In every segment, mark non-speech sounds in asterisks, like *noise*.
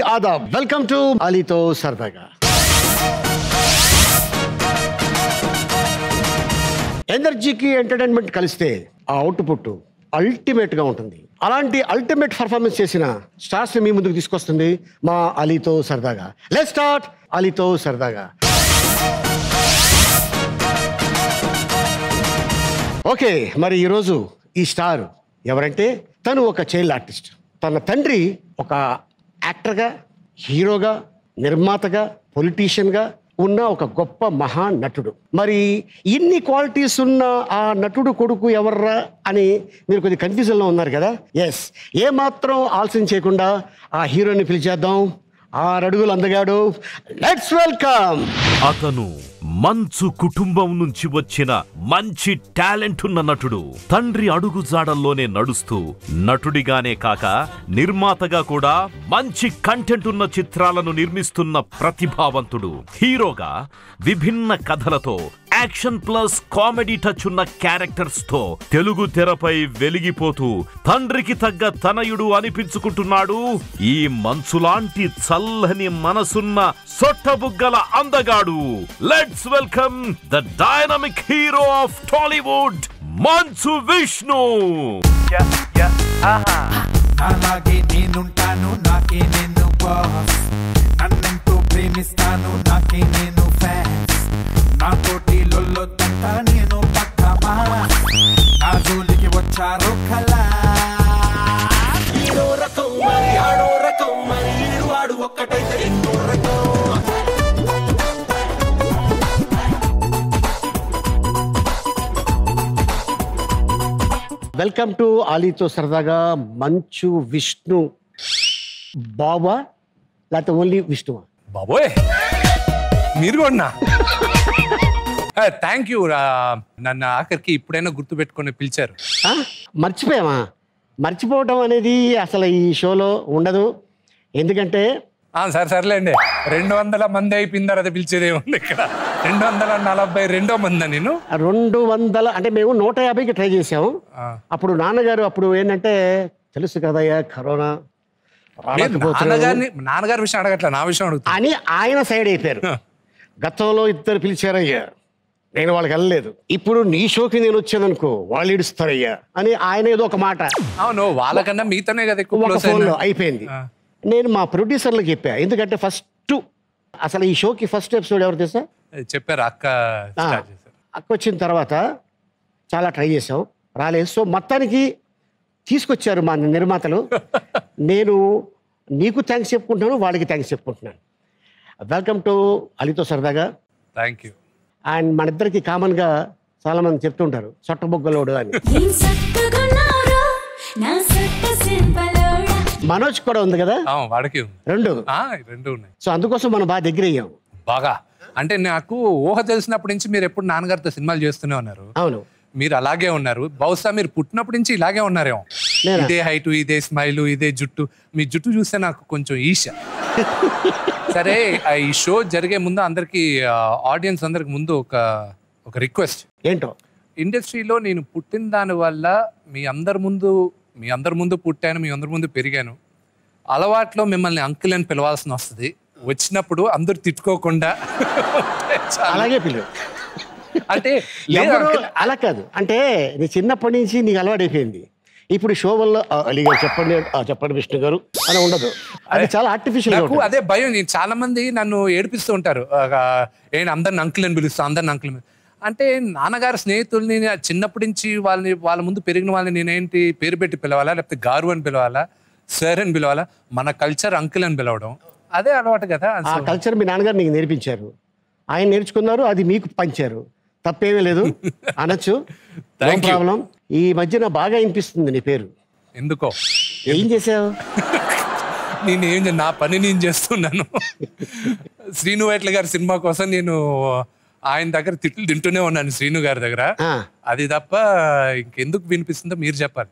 సింగ్ ఆదాబ్ welcome to అలీతో సరదాగా ఎనర్జీకి ఎంటర్టైన్మెంట్ కలిస్తే ఆ అవుట్పుట్ అల్టిమేట్గా ఉంటుంది అలాంటి అల్టిమేట్ పర్ఫార్మెన్స్ చేసిన స్టార్స్ని మీ ముందుకు తీసుకొస్తుంది మా అలీతో సరదాగా లెట్ స్టార్ట్ అలీతో సరదాగా ఓకే మరి ఈరోజు ఈ స్టార్ ఎవరంటే తను ఒక చైల్డ్ ఆర్టిస్ట్ తన తండ్రి ఒక యాక్టర్గా హీరోగా నిర్మాతగా పొలిటీషియన్గా ఉన్న ఒక గొప్ప మహా నటుడు మరి ఇన్ని క్వాలిటీస్ ఉన్న ఆ నటుడు కొడుకు ఎవర్రా అని మీరు కొద్దిగా కన్ఫ్యూజన్లో ఉన్నారు కదా ఎస్ ఏమాత్రం ఆలస్యం చేయకుండా ఆ హీరోని పిలిచేద్దాం ఆరడుగులు అందగాడు లెట్స్ వెల్కమ్ అతను మంచు కుటుంబం నుంచి వచ్చిన మంచి టాలెంట్ ఉన్న నటుడు తండ్రి అడుగు జాడల్లోనే నడుస్తూ నటుడిగానే కాక నిర్మాతగా కూడా మంచి కంటెంట్ ఉన్న చిత్రాలను నిర్మిస్తున్న ప్రతిభావంతుడు హీరోగా విభిన్న కథలతో యాక్షన్ ప్లస్ కామెడీ టచ్ ఉన్న క్యారెక్టర్స్ తో తెలుగు తెరపై వెలిగిపోతూ తండ్రికి తగ్గ తనయుడు అనిపించుకుంటున్నాడు ఈ మంచులాంటి చల్లని మనసున్న సొట్టబుగ్గల అందగాడు let let's welcome the dynamic hero of Tollywood Manchu Vishnu అలాగే నేనుంటాను నాకే నేను బాస్ నన్నెంతో ప్రేమిస్తాను నాకే నేను ఫ్యాన్స్ నా తోటి లొల్లొద్దంతా నేను పక్కమా నా జోలికి వచ్చారు కల వెల్కమ్ టు ఆలీతో సరదాగా మంచు విష్ణు బాబా లేకపోతే ఓన్లీ విష్ణువా బాబోయ్ మీరు కూడా థ్యాంక్ యూ నన్ను ఆఖరికి ఇప్పుడైనా గుర్తు పెట్టుకుని పిలిచారు మర్చిపోయామా మర్చిపోవటం అనేది అసలు ఈ షోలో ఉండదు ఎందుకంటే సరే సర్లేండి రెండు వందల మంది అయిపోయిన తర్వాత పిలిచేదే ఉంది ఇక్కడ రెండు వందల నలభై రెండో మంది నేను రెండు వందల అంటే మేము నూట యాభైకి ట్రై చేసాము అప్పుడు నాన్నగారు అప్పుడు ఏంటంటే తెలుసు కదయ్యా కరోనా నాన్నగారిని నాన్నగారి విషయం అడగట్లే నా విషయం అడుగుతా అని ఆయన సైడ్ అయిపోయారు గతంలో ఇద్దరు పిలిచారయ్యా నేను వాళ్ళకి వెళ్ళలేదు ఇప్పుడు నీ షోకి నేను అనుకో వాళ్ళు ఇడుస్తారయ్యా అని ఆయన ఏదో ఒక మాట అవును వాళ్ళకన్నా మీతోనే కదా ఫోన్లో అయిపోయింది నేను మా ప్రొడ్యూసర్లకు చెప్పా ఎందుకంటే ఫస్ట్ అసలు ఈ షోకి ఫస్ట్ ఎపిసోడ్ ఎవరు తెలుసా చెప్పారు అక్క అక్క వచ్చిన తర్వాత చాలా ట్రై చేసావు రాలేదు సో మొత్తానికి తీసుకొచ్చారు మా నిర్మాతలు *laughs* నేను నీకు థ్యాంక్స్ చెప్పుకుంటున్నాను వాళ్ళకి థ్యాంక్స్ చెప్పుకుంటున్నాను వెల్కమ్ టు అలీతో సరదాగా థ్యాంక్ యూ అండ్ మన ఇద్దరికి కామన్గా చాలామంది చెప్తుంటారు చొట్టబొగ్గలోడు అని మనోజ్ కూడా ఉంది కదా రెండు రెండు ఉన్నాయి సో అందుకోసం మనం బాగా దగ్గర అయ్యాం బాగా అంటే నాకు ఊహ తెలిసినప్పటి నుంచి మీరు ఎప్పుడు నాన్నగారితో సినిమాలు చేస్తూనే ఉన్నారు అవును మీరు అలాగే ఉన్నారు బహుశా మీరు పుట్టినప్పటి నుంచి ఇలాగే ఉన్నారేమో ఇదే హైట్ ఇదే స్మైల్ ఇదే జుట్టు మీ జుట్టు చూస్తే నాకు కొంచెం ఈష *laughs* సరే ఈ షో జరిగే ముందు అందరికి ఆడియన్స్ అందరికి ముందు ఒక ఒక రిక్వెస్ట్ ఏంటో ఇండస్ట్రీలో నేను పుట్టిన దాని వల్ల మీ అందరి ముందు మీ అందరి ముందు పుట్టాను మీ అందరి ముందు పెరిగాను అలవాట్లో మిమ్మల్ని అంకుల్ అని పిలవాల్సిన వస్తుంది వచ్చినప్పుడు అందరు తిట్టుకోకుండా అలాగే పిల్లలు అంటే *laughs* అలా కాదు అంటే నీ చిన్నప్పటి నుంచి నీకు అలవాటైపోయింది ఇప్పుడు షో వల్ల చెప్పండి చెప్పండి విష్ణు గారు అని ఉండదు అది చాలా ఆర్టిఫిషియల్ నాకు అదే భయం నేను చాలా మంది నన్ను ఏడిపిస్తూ ఉంటారు ఏంటి అందరిని అంకుల్ అని పిలుస్తాను అందరిని అంకుల్ అంటే నాన్నగారు స్నేహితుల్ని చిన్నప్పటి నుంచి వాళ్ళని వాళ్ళ ముందు పెరిగిన వాళ్ళని నేనేంటి పేరు పెట్టి పిలవాలా లేకపోతే గారు అని పిలవాలా సార్ అని పిలవాలా మన కల్చర్ అంకుల్ అని పిలవడం అదే అలవాటు కదా ఆ కల్చర్ మీ నాన్నగారు నీకు నేర్పించారు ఆయన నేర్చుకున్నారు అది మీకు పంచారు తప్పేమీ లేదు *laughs* అనొచ్చు ప్రాబ్లం ఈ మధ్యన బాగా వినిపిస్తుంది నీ పేరు ఎందుకో ఏం చేసావు *laughs* నేను ఏం నా పని నేను చేస్తున్నాను *laughs* శ్రీను వైట్ల గారి సినిమా కోసం నేను ఆయన దగ్గర తిట్లు తింటూనే ఉన్నాను శ్రీను గారి దగ్గర అది తప్ప ఇంకెందుకు వినిపిస్తుందో మీరు చెప్పాలి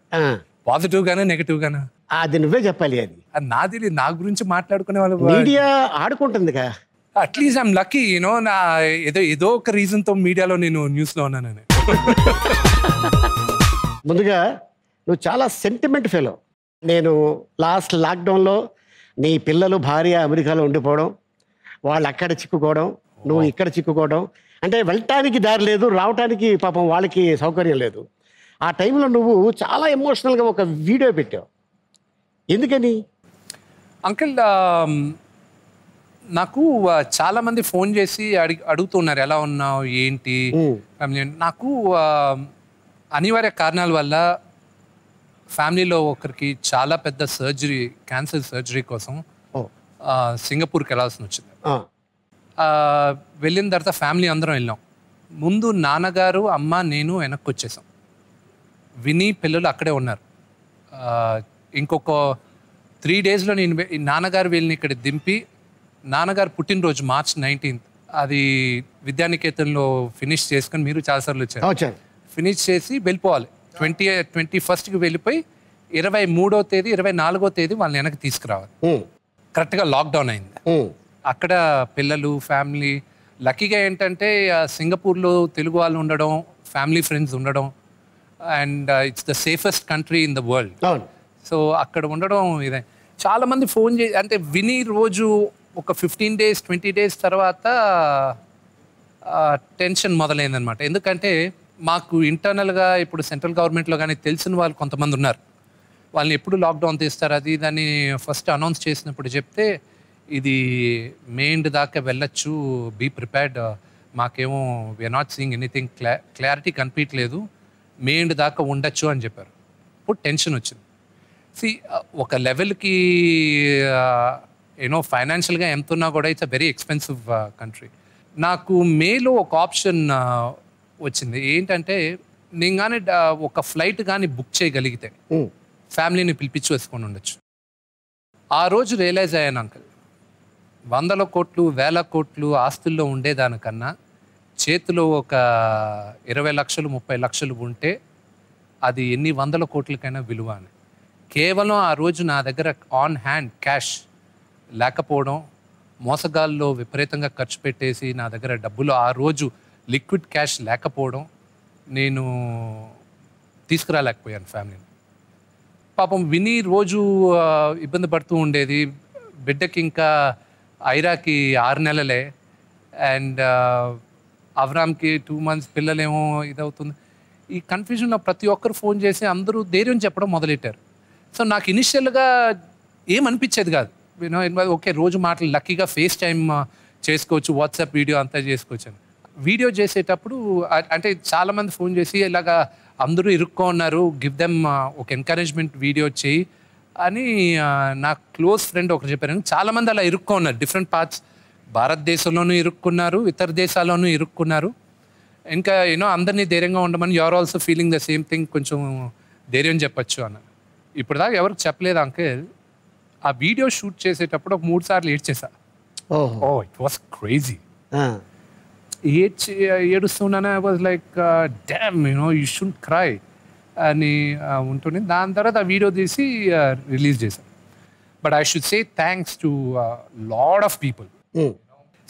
పాజిటివ్ గానా నెగిటివ్ గానా అది నువ్వే చెప్పాలి అది నాది నా గురించి మాట్లాడుకునే వాళ్ళు మీడియా ఆడుకుంటుందిగా అట్లీస్ట్ ఐమ్ లక్కీ యూనో నా ఏదో ఏదో ఒక రీజన్ తో మీడియాలో నేను న్యూస్ లో ఉన్నానని ముందుగా నువ్వు చాలా సెంటిమెంట్ ఫెలో నేను లాస్ట్ లాక్డౌన్లో నీ పిల్లలు భార్య అమెరికాలో ఉండిపోవడం వాళ్ళు అక్కడ చిక్కుకోవడం నువ్వు ఇక్కడ చిక్కుకోవడం అంటే వెళ్ళటానికి దారి లేదు రావటానికి పాపం వాళ్ళకి సౌకర్యం లేదు ఆ టైంలో నువ్వు చాలా ఎమోషనల్గా ఒక వీడియో పెట్టావు ఎందుకని అంకిల్ నాకు చాలా మంది ఫోన్ చేసి అడిగి అడుగుతున్నారు ఎలా ఉన్నావు ఏంటి నాకు అనివార్య కారణాల వల్ల ఫ్యామిలీలో ఒకరికి చాలా పెద్ద సర్జరీ క్యాన్సర్ సర్జరీ కోసం సింగపూర్కి వెళ్ళాల్సి వచ్చింది వెళ్ళిన తర్వాత ఫ్యామిలీ అందరం వెళ్ళాం ముందు నాన్నగారు అమ్మ నేను వెనక్కి వచ్చేసాం విని పిల్లలు అక్కడే ఉన్నారు ఇంకొక త్రీ డేస్లో నేను నాన్నగారు వీళ్ళని ఇక్కడ దింపి నాన్నగారు పుట్టినరోజు మార్చ్ నైన్టీన్త్ అది విద్యానికేతన్లో ఫినిష్ చేసుకొని మీరు చాలాసార్లు వచ్చారు ఫినిష్ చేసి వెళ్ళిపోవాలి ట్వంటీ ట్వంటీ ఫస్ట్కి వెళ్ళిపోయి ఇరవై మూడో తేదీ ఇరవై నాలుగో తేదీ వాళ్ళని వెనక్కి తీసుకురావాలి కరెక్ట్గా లాక్డౌన్ అయింది అక్కడ పిల్లలు ఫ్యామిలీ లక్కీగా ఏంటంటే సింగపూర్లో తెలుగు వాళ్ళు ఉండడం ఫ్యామిలీ ఫ్రెండ్స్ ఉండడం and it's the safest country in the world so అక్కడ ఉండడం ఇదే చాలామంది ఫోన్ చే అంటే విని రోజు ఒక ఫిఫ్టీన్ డేస్ ట్వంటీ డేస్ తర్వాత టెన్షన్ మొదలైందనమాట ఎందుకంటే మాకు ఇంటర్నల్గా ఇప్పుడు సెంట్రల్ గవర్నమెంట్లో కానీ తెలిసిన వాళ్ళు కొంతమంది ఉన్నారు వాళ్ళని ఎప్పుడు లాక్డౌన్ తీస్తారు అది దాన్ని ఫస్ట్ అనౌన్స్ చేసినప్పుడు చెప్తే ఇది మెయిన్ దాకా వెళ్ళచ్చు బీ ప్రిపేర్డ్ మాకేమో విఆర్ నాట్ సీయింగ్ ఎనీథింగ్ క్లా క్లారిటీ కనిపించలేదు మెయిన్ దాకా ఉండొచ్చు అని చెప్పారు ఇప్పుడు టెన్షన్ వచ్చింది సి uh, ఒక లెవెల్కి యూనో ఫైనాన్షియల్గా ఎంత ఉన్నా కూడా it's a very expensive country నాకు మేలో ఒక ఆప్షన్ uh, వచ్చింది ఏంటంటే నేను కానీ ఒక ఫ్లైట్ కానీ బుక్ చేయగలిగితే hmm. ఫ్యామిలీని పిలిపించి వేసుకొని ఉండొచ్చు ఆ రోజు రియలైజ్ అయ్యాను అంకల్ వందల కోట్లు వేల కోట్లు ఆస్తుల్లో ఉండేదానికన్నా చేతిలో ఒక ఇరవై లక్షలు ముప్పై లక్షలు ఉంటే అది ఎన్ని వందల కోట్లకైనా విలువ అని కేవలం ఆ రోజు నా దగ్గర ఆన్ హ్యాండ్ క్యాష్ లేకపోవడం మోసగాల్లో విపరీతంగా ఖర్చు పెట్టేసి నా దగ్గర డబ్బులు ఆ రోజు లిక్విడ్ క్యాష్ లేకపోవడం నేను తీసుకురాలేకపోయాను ఫ్యామిలీని పాపం విని రోజు ఇబ్బంది పడుతూ ఉండేది బిడ్డకి ఇంకా ఐరాకి ఆరు నెలలే అండ్ అవరామ్కి టూ మంత్స్ పిల్లలేమో ఇదవుతుంది ఈ కన్ఫ్యూజన్లో ప్రతి ఒక్కరు ఫోన్ చేసి అందరూ ధైర్యం చెప్పడం మొదలెట్టారు సో నాకు ఇనిషియల్గా ఏమనిపించేది కాదు యూనో ఓకే రోజు మాటలు లక్కీగా ఫేస్ టైం చేసుకోవచ్చు వాట్సాప్ వీడియో అంతా చేసుకోవచ్చు అని వీడియో చేసేటప్పుడు అంటే చాలామంది ఫోన్ చేసి ఇలాగా అందరూ ఇరుక్కో ఉన్నారు గివ్ దెమ్ ఒక ఎంకరేజ్మెంట్ వీడియో చేయి అని నా క్లోజ్ ఫ్రెండ్ ఒకరు చెప్పారు చాలామంది అలా ఇరుక్కో ఉన్నారు డిఫరెంట్ పార్ట్స్ భారతదేశంలోనూ ఇరుక్కున్నారు ఇతర దేశాల్లోనూ ఇరుక్కున్నారు ఇంకా యూనో అందరినీ ధైర్యంగా ఉండమని are also feeling the same thing కొంచెం ధైర్యం చెప్పచ్చు అన్న ఇప్పుడు దాకా ఎవరికి చెప్పలేదు అంకిల్ ఆ వీడియో షూట్ చేసేటప్పుడు ఒక మూడు సార్లు ఏడ్చేసా ఓ ఇట్ వాస్ క్రేజీ ఏడ్చి ఏడుస్తున్నానే was like damn no you should cry అని ఉంటుంది దాని తర్వాత ఆ వీడియో తీసి రిలీజ్ చేశాను but I should say thanks to lot of people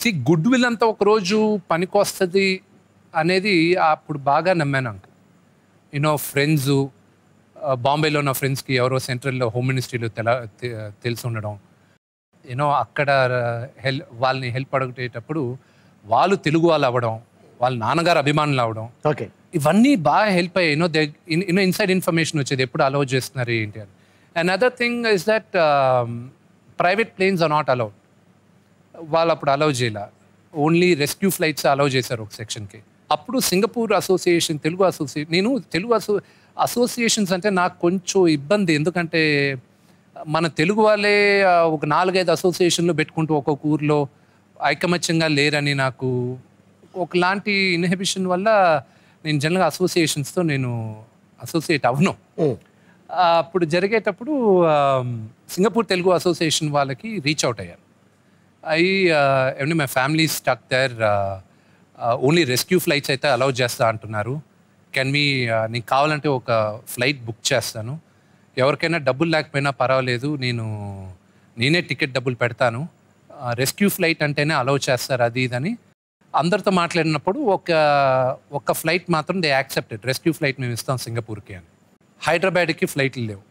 సి గుడ్ విల్ అంతా ఒకరోజు పనికొస్తుంది అనేది అప్పుడు బాగా నమ్మాను అంక యూనో ఫ్రెండ్స్ బాంబేలో నా ఫ్రెండ్స్కి ఎవరో సెంట్రల్లో హోమ్ మినిస్ట్రీలో తెల తెలిసి ఉండడం యూనో అక్కడ హెల్ వాళ్ళని హెల్ప్ అడిగేటప్పుడు వాళ్ళు తెలుగు వాళ్ళు అవ్వడం వాళ్ళ నాన్నగారు అభిమానులు అవ్వడం ఓకే ఇవన్నీ బాగా హెల్ప్ అయ్యాయి you know they you know inside information వచ్చేది ఎప్పుడు అలౌ చేస్తున్నారు ఏంటి అని and other thing is that private planes are not allowed వాళ్ళు అప్పుడు అలౌ చేయాల ఓన్లీ రెస్క్యూ ఫ్లైట్స్ అలౌ చేశారు ఒక సెక్షన్కి అప్పుడు సింగపూర్ అసోసియేషన్ తెలుగు అసోసియేషన్ నేను తెలుగు అసో అసోసియేషన్స్ అంటే నాకు కొంచెం ఇబ్బంది ఎందుకంటే మన తెలుగు వాళ్ళే ఒక నాలుగైదు అసోసియేషన్లు పెట్టుకుంటూ ఒక్కొక్క ఊర్లో ఐకమత్యంగా లేరని నాకు ఒకలాంటి ఇన్హిబిషన్ వల్ల నేను జనరల్గా అసోసియేషన్స్తో నేను అసోసియేట్ అవను అప్పుడు జరిగేటప్పుడు సింగపూర్ తెలుగు అసోసియేషన్ వాళ్ళకి రీచ్ అవుట్ అయ్యాను ఐ ఏమంటే my family stuck there only rescue flights అయితే అలౌ చేస్తా అంటున్నారు కెన్ మీ uh, నీకు కావాలంటే ఒక ఫ్లైట్ బుక్ చేస్తాను ఎవరికైనా డబ్బులు లేకపోయినా పర్వాలేదు నేను నేనే టికెట్ డబ్బులు పెడతాను రెస్క్యూ ఫ్లైట్ అంటేనే అలౌ చేస్తారు అది ఇదని అందరితో మాట్లాడినప్పుడు ఒక ఒక ఫ్లైట్ మాత్రం దే యాక్సెప్టెడ్ రెస్క్యూ ఫ్లైట్ మేము ఇస్తాం సింగపూర్కి అని హైదరాబాద్కి ఫ్లైట్లు లేవు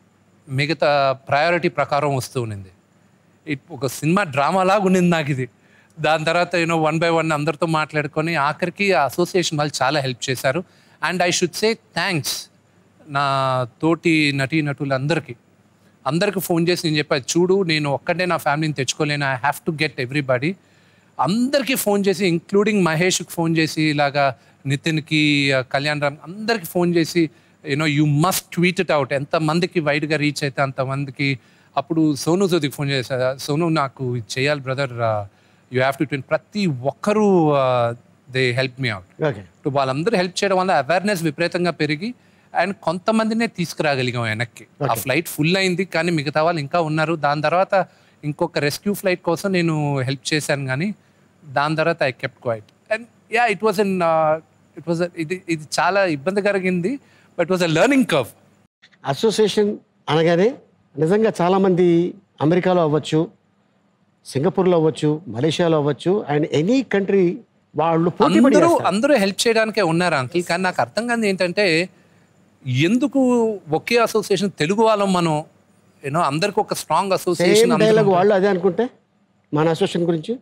మిగతా ప్రయారిటీ ప్రకారం వస్తూ ఉన్నింది ఒక సినిమా డ్రామాలాగా ఉండింది నాకు ఇది దాని తర్వాత యూనో వన్ బై వన్ అందరితో మాట్లాడుకొని ఆఖరికి అసోసియేషన్ వాళ్ళు చాలా హెల్ప్ చేశారు and I should say thanks నా తోటి నటీ నటులందరికీ అందరికీ ఫోన్ చేసి నేను చెప్పాను చూడు నేను ఒక్కడే నా ఫ్యామిలీని తెచ్చుకోలేను I have to get everybody అందరికీ ఫోన్ చేసి ఇంక్లూడింగ్ మహేష్కి ఫోన్ చేసి ఇలాగా నితిన్కి కళ్యాణ్ రామ్ అందరికీ ఫోన్ చేసి you know you must tweet it out ఎంతమందికి వైడ్గా రీచ్ అయితే అంతమందికి అప్పుడు సోను సూదికి ఫోన్ చేశా సోను నాకు చేయాలి brother you have to tweet ప్రతి ఒక్కరూ uh, they help me out to వాళ్ళందరూ హెల్ప్ చేయడం వల్ల అవేర్నెస్ విపరీతంగా పెరిగి అండ్ కొంతమందినే తీసుకురాగలిగాం వెనక్కి ఆ ఫ్లైట్ ఫుల్ అయింది కానీ మిగతా వాళ్ళు ఇంకా ఉన్నారు దాని తర్వాత ఇంకొక రెస్క్యూ ఫ్లైట్ కోసం నేను హెల్ప్ చేశాను కానీ దాని తర్వాత I kept quiet and yeah it was an it was ఇది ఇది చాలా ఇబ్బంది కలిగింది but was a learning curve association అనగానే నిజంగా చాలామంది అమెరికాలో అవ్వచ్చు సింగపూర్లో అవ్వచ్చు మలేషియాలో అవ్వచ్చు అండ్ ఎనీ కంట్రీ వాళ్ళు అందరూ అందరూ హెల్ప్ చేయడానికే ఉన్నారు అంకిల్ కానీ నాకు అర్థం కాదు ఏంటంటే ఎందుకు ఒకే అసోసియేషన్ తెలుగు వాళ్ళం మనం యూనో అందరికి ఒక స్ట్రాంగ్ అసోసియేషన్ వాళ్ళు అదే అనుకుంటే మన అసోసియేషన్ గురించి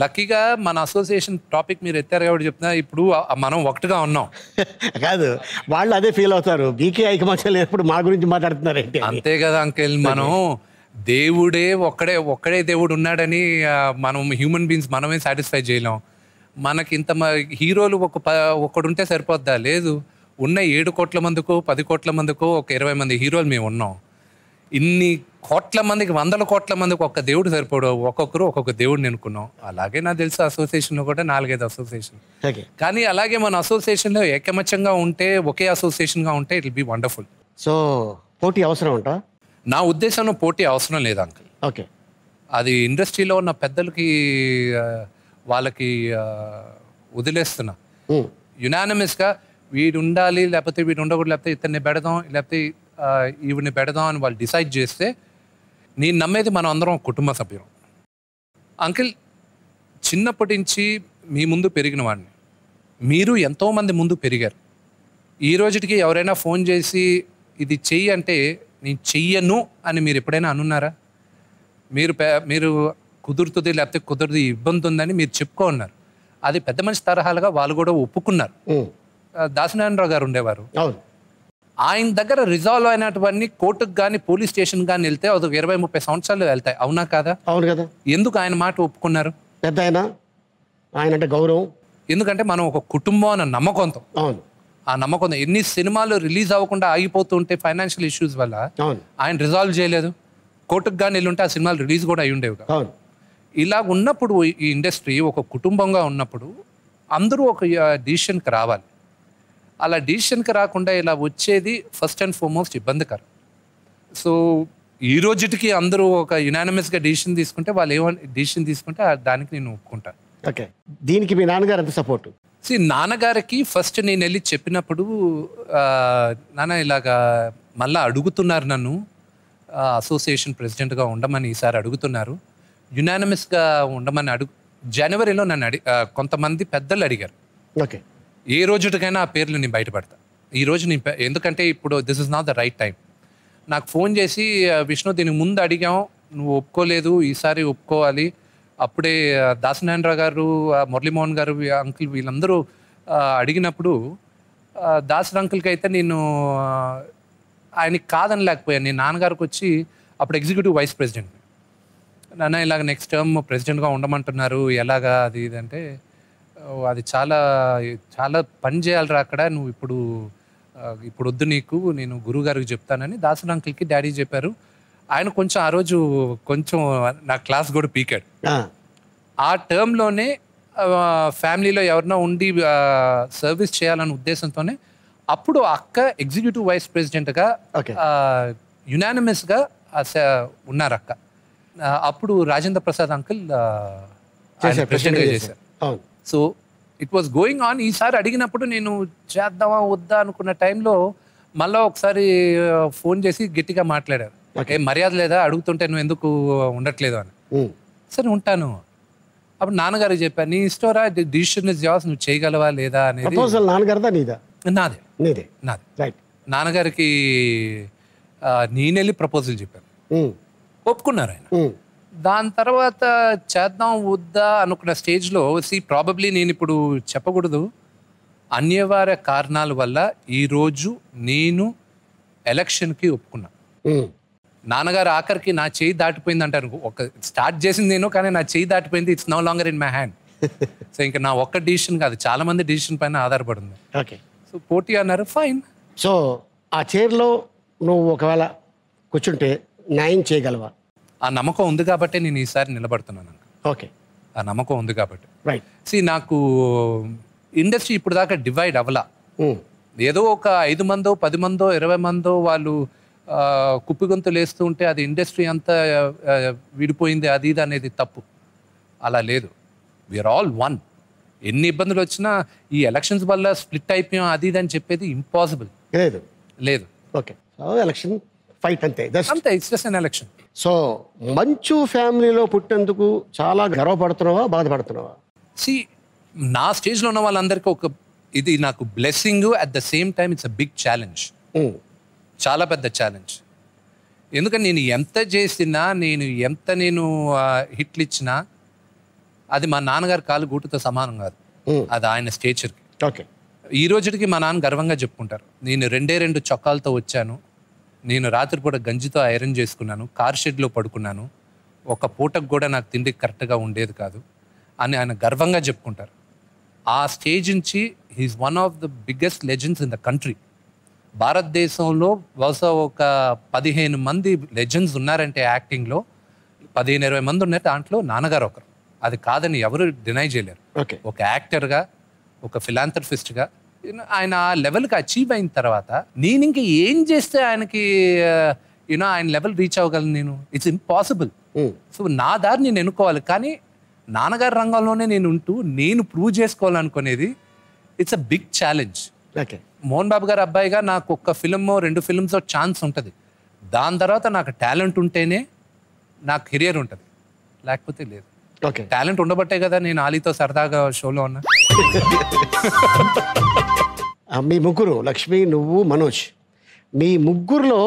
లక్కీగా మన అసోసియేషన్ టాపిక్ మీరు ఎత్తారు కాబట్టి చెప్తున్నా ఇప్పుడు మనం ఒకటిగా ఉన్నాం *laughs* కాదు వాళ్ళు అదే ఫీల్ అవుతారు బీకే ఐకమత్యం లేనప్పుడు మా గురించి మాట్లాడుతున్నారు అంతే కదా అంకిల్ మనం దేవుడే ఒక్కడే ఒక్కడే దేవుడు ఉన్నాడని మనం హ్యూమన్ బీయింగ్స్ మనమే సాటిస్ఫై చేయలేం మనకి ఇంత హీరోలు ఒక ప ఒక్కడుంటే సరిపోద్దా లేదు ఉన్న ఏడు కోట్ల మందికో పది కోట్ల మందికో ఒక ఇరవై మంది హీరోలు మేము ఉన్నాం ఇన్ని కోట్ల మందికి వందల కోట్ల మందికి ఒక్క దేవుడు సరిపోడు ఒక్కొక్కరు ఒక్కొక్క దేవుడు నేనుకున్నాం అలాగే నాకు తెలుసు అసోసియేషన్లో కూడా నాలుగైదు అసోసియేషన్ కానీ అలాగే మన అసోసియేషన్లో ఏకమత్యంగా ఉంటే ఒకే అసోసియేషన్గా ఉంటే ఇట్ బి వండర్ఫుల్ సో పోటీ అవసరం ఉంటా నా ఉద్దేశంలో పోటీ అవసరం లేదు అంకల్ ఓకే అది ఇండస్ట్రీలో ఉన్న పెద్దలకి వాళ్ళకి వదిలేస్తున్నా యునానమస్గా వీడు ఉండాలి లేకపోతే వీడు ఉండకూడదు లేకపోతే ఇతన్ని పెడదాం లేకపోతే ఈవిని పెడదాం అని వాళ్ళు డిసైడ్ చేస్తే నేను నమ్మేది మనం అందరం కుటుంబ సభ్యులం అంకిల్ చిన్నప్పటి నుంచి మీ ముందు పెరిగిన వాడిని మీరు ఎంతోమంది ముందు పెరిగారు ఈ రోజుటికి ఎవరైనా ఫోన్ చేసి ఇది చెయ్యి అంటే నేను చెయ్యను అని మీరు ఎప్పుడైనా అనున్నారా మీరు మీరు కుదురుతుంది లేకపోతే కుదరదు ఇబ్బంది ఉందని మీరు చెప్పుకో ఉన్నారు అది పెద్ద మనిషి తరహాలుగా వాళ్ళు కూడా ఒప్పుకున్నారు దాసనారాయణరావు గారు ఉండేవారు ఆయన దగ్గర రిజాల్వ్ అయినటువంటి కోర్టుకు కానీ పోలీస్ స్టేషన్ కానీ వెళ్తే అది ఇరవై ముప్పై సంవత్సరాలు వెళ్తాయి అవునా కాదా అవును కదా ఎందుకు ఆయన మాట ఒప్పుకున్నారు పెద్ద ఆయన ఆయన అంటే గౌరవం ఎందుకంటే మనం ఒక కుటుంబం అన్న నమ్మకంతో అవును ఆ నమ్మకం ఎన్ని సినిమాలు రిలీజ్ అవ్వకుండా ఆగిపోతూ ఉంటే ఫైనాన్షియల్ ఇష్యూస్ వల్ల ఆయన రిజాల్వ్ చేయలేదు కోర్టుకు కానీ ఉంటే ఆ సినిమాలు రిలీజ్ కూడా అయి ఉండేవి అవును ఇలా ఉన్నప్పుడు ఈ ఇండస్ట్రీ ఒక కుటుంబంగా ఉన్నప్పుడు అందరూ ఒక డిసిషన్కి రావాలి అలా డిసిషన్కి రాకుండా ఇలా వచ్చేది ఫస్ట్ అండ్ ఫార్మోస్ట్ ఇబ్బందికరం సో ఈ రోజుటికి అందరూ ఒక యునానిమస్గా డిసిషన్ తీసుకుంటే వాళ్ళు ఏమో డిసిషన్ తీసుకుంటే దానికి నేను ఒప్పుకుంటాను ఓకే దీనికి మీ నాన్నగారు ఎంత సపోర్ట్ సి నాన్నగారికి ఫస్ట్ నేను వెళ్ళి చెప్పినప్పుడు నాన్న ఇలాగా మళ్ళీ అడుగుతున్నారు నన్ను అసోసియేషన్ ప్రెసిడెంట్గా ఉండమని ఈసారి అడుగుతున్నారు యునానమస్గా ఉండమని అడుగు జనవరిలో నన్ను అడి కొంతమంది పెద్దలు అడిగారు ఓకే ఏ రోజుకైనా ఆ పేర్లు నేను బయటపడతా ఈ రోజు నేను ఎందుకంటే ఇప్పుడు this is not the right time నాకు ఫోన్ చేసి విష్ణు దీనికి ముందు అడిగాం నువ్వు ఒప్పుకోలేదు ఈసారి ఒప్పుకోవాలి అప్పుడే దాసనారాయణరావు గారు మురళీమోహన్ గారు అంకుల్ వీళ్ళందరూ అడిగినప్పుడు దాసర్ అంకుల్కి అయితే నేను ఆయనకి కాదని లేకపోయాను నేను నాన్నగారికి వచ్చి అప్పుడు ఎగ్జిక్యూటివ్ వైస్ ప్రెసిడెంట్ నాన్న ఇలాగ నెక్స్ట్ టర్మ్ ప్రెసిడెంట్గా ఉండమంటున్నారు ఎలాగా అది ఇది అంటే అది చాలా చాలా పని చేయాలిరా అక్కడ నువ్వు ఇప్పుడు ఇప్పుడు వద్దు నీకు నేను గురువు గారికి చెప్తానని దాసన్ అంకిల్కి డాడీ చెప్పారు ఆయన కొంచెం ఆ రోజు కొంచెం నా క్లాస్ కూడా పీకాడు ఆ టర్మ్లోనే ఫ్యామిలీలో ఎవరినో ఉండి సర్వీస్ చేయాలనే ఉద్దేశంతోనే అప్పుడు అక్క ఎగ్జిక్యూటివ్ వైస్ ప్రెసిడెంట్గా యునానిమస్గా ఉన్నారు అక్క అప్పుడు రాజేంద్ర ప్రసాద్ అంకుల్ చేశారు so it was going on ఈసారి అడిగినప్పుడు నేను చేద్దామా వద్దా అనుకున్న టైంలో మళ్ళా ఒకసారి ఫోన్ చేసి గట్టిగా మాట్లాడారు ఏం మర్యాద లేదా అడుగుతుంటే నువ్వు ఎందుకు ఉండట్లేదు అని సరే ఉంటాను అప్పుడు నాన్నగారు చెప్పారు నీ ఇష్టరా డిసిషన్ ఇస్ జాస్ నువ్వు చేయగలవా లేదా అనేది నాదే నాదే నాన్నగారికి నేను వెళ్ళి ప్రపోజల్ చెప్పాను ఒప్పుకున్నారు ఆయన దాని తర్వాత చేద్దాం వద్దా అనుకున్న స్టేజ్లో సి ప్రాబబ్లీ నేను ఇప్పుడు చెప్పకూడదు అన్యవార్య కారణాల వల్ల ఈరోజు నేను ఎలక్షన్కి ఒప్పుకున్నా నాన్నగారు ఆఖరికి నా చేయి దాటిపోయింది అంటారు ఒక స్టార్ట్ చేసింది నేను కానీ నా చేయి దాటిపోయింది it's no longer in my hand so ఇంకా నా ఒక్క డిసిషన్ కాదు చాలా మంది డిసిషన్ పైన ఆధారపడింది ఓకే సో పోటీ అన్నారు ఫైన్ సో ఆ చైర్లో నువ్వు ఒకవేళ కూర్చుంటే న్యాయం చేయగలవా ఆ నమ్మకం ఉంది కాబట్టి నేను ఈసారి నిలబడుతున్నాను ఓకే ఆ నమ్మకం ఉంది కాబట్టి రైట్ సి నాకు ఇండస్ట్రీ ఇప్పుడు దాకా డివైడ్ అవ్వలా hmm. ఏదో ఒక ఐదు మందో పది మందో ఇరవై మందో వాళ్ళు కుప్పిగొంతులు వేస్తూ ఉంటే అది ఇండస్ట్రీ అంతా విడిపోయింది అది ఇది అనేది తప్పు అలా లేదు విఆర్ ఆల్ వన్ ఎన్ని ఇబ్బందులు వచ్చినా ఈ ఎలక్షన్స్ వల్ల స్ప్లిట్ అయిపోయాం అది ఇది అని చెప్పేది ఇంపాసిబుల్ లేదు లేదు ఓకే ఎలక్షన్ ఫైట్ అంతే అంతే it's just an election so Manchu ఫ్యామిలీలో పుట్టినందుకు చాలా గర్వపడుతున్నావా బాధపడుతున్నావా సి నా స్టేజ్లో ఉన్న వాళ్ళందరికీ ఒక ఇది నాకు blessing at the same time it's a big challenge చాలా పెద్ద ఛాలెంజ్ ఎందుకంటే నేను ఎంత చేసినా నేను ఎంత నేను హిట్లు ఇచ్చినా అది మా నాన్నగారి కాలు గూటుతో సమానం కాదు hmm. అది ఆయన స్టేచర్కి ఓకే ఈ రోజుకి మా నాన్న గర్వంగా చెప్పుకుంటారు నేను రెండే రెండు చొక్కాలతో వచ్చాను నేను రాత్రిపూట గంజితో ఐరన్ చేసుకున్నాను కార్ షెడ్లో పడుకున్నాను ఒక పూటకు కూడా నాకు తిండి కరెక్ట్గా ఉండేది కాదు అని ఆయన గర్వంగా చెప్పుకుంటారు ఆ స్టేజ్ నుంచి he's one of the biggest legends in the country భారతదేశంలో బహుశా ఒక పదిహేను మంది లెజెండ్స్ ఉన్నారంటే యాక్టింగ్లో పదిహేను ఇరవై మంది ఉన్నారు దాంట్లో నాన్నగారు ఒకరు అది కాదని ఎవరు డినై చేయలేరు ఒక యాక్టర్గా ఒక ఫిలాంథర్ఫిస్ట్గా యూనో ఆయన లెవెల్కి అచీవ్ అయిన తర్వాత నేను ఇంక ఏం చేస్తే ఆయనకి యూనో ఆయన లెవెల్ రీచ్ అవ్వగలను నేను ఇట్స్ ఇంపాసిబుల్ సో నా దారి నేను ఎన్నుకోవాలి కానీ నాన్నగారి రంగంలోనే నేను ఉంటూ నేను ప్రూవ్ చేసుకోవాలనుకునేది it's a big challenge okay Mohan Babu garu అబ్బాయిగా నాకు ఒక్క ఫిలిం రెండు ఫిలిమ్స్ ఛాన్స్ ఉంటుంది దాని తర్వాత నాకు టాలెంట్ ఉంటేనే నా కెరియర్ ఉంటుంది లేకపోతే లేదు టాలెంట్ ఉండబట్టే కదా నేను ఆలీతో సరదాగా షోలో ఉన్నా మీ ముగ్గురు లక్ష్మి నువ్వు మనోజ్ మీ ముగ్గురులో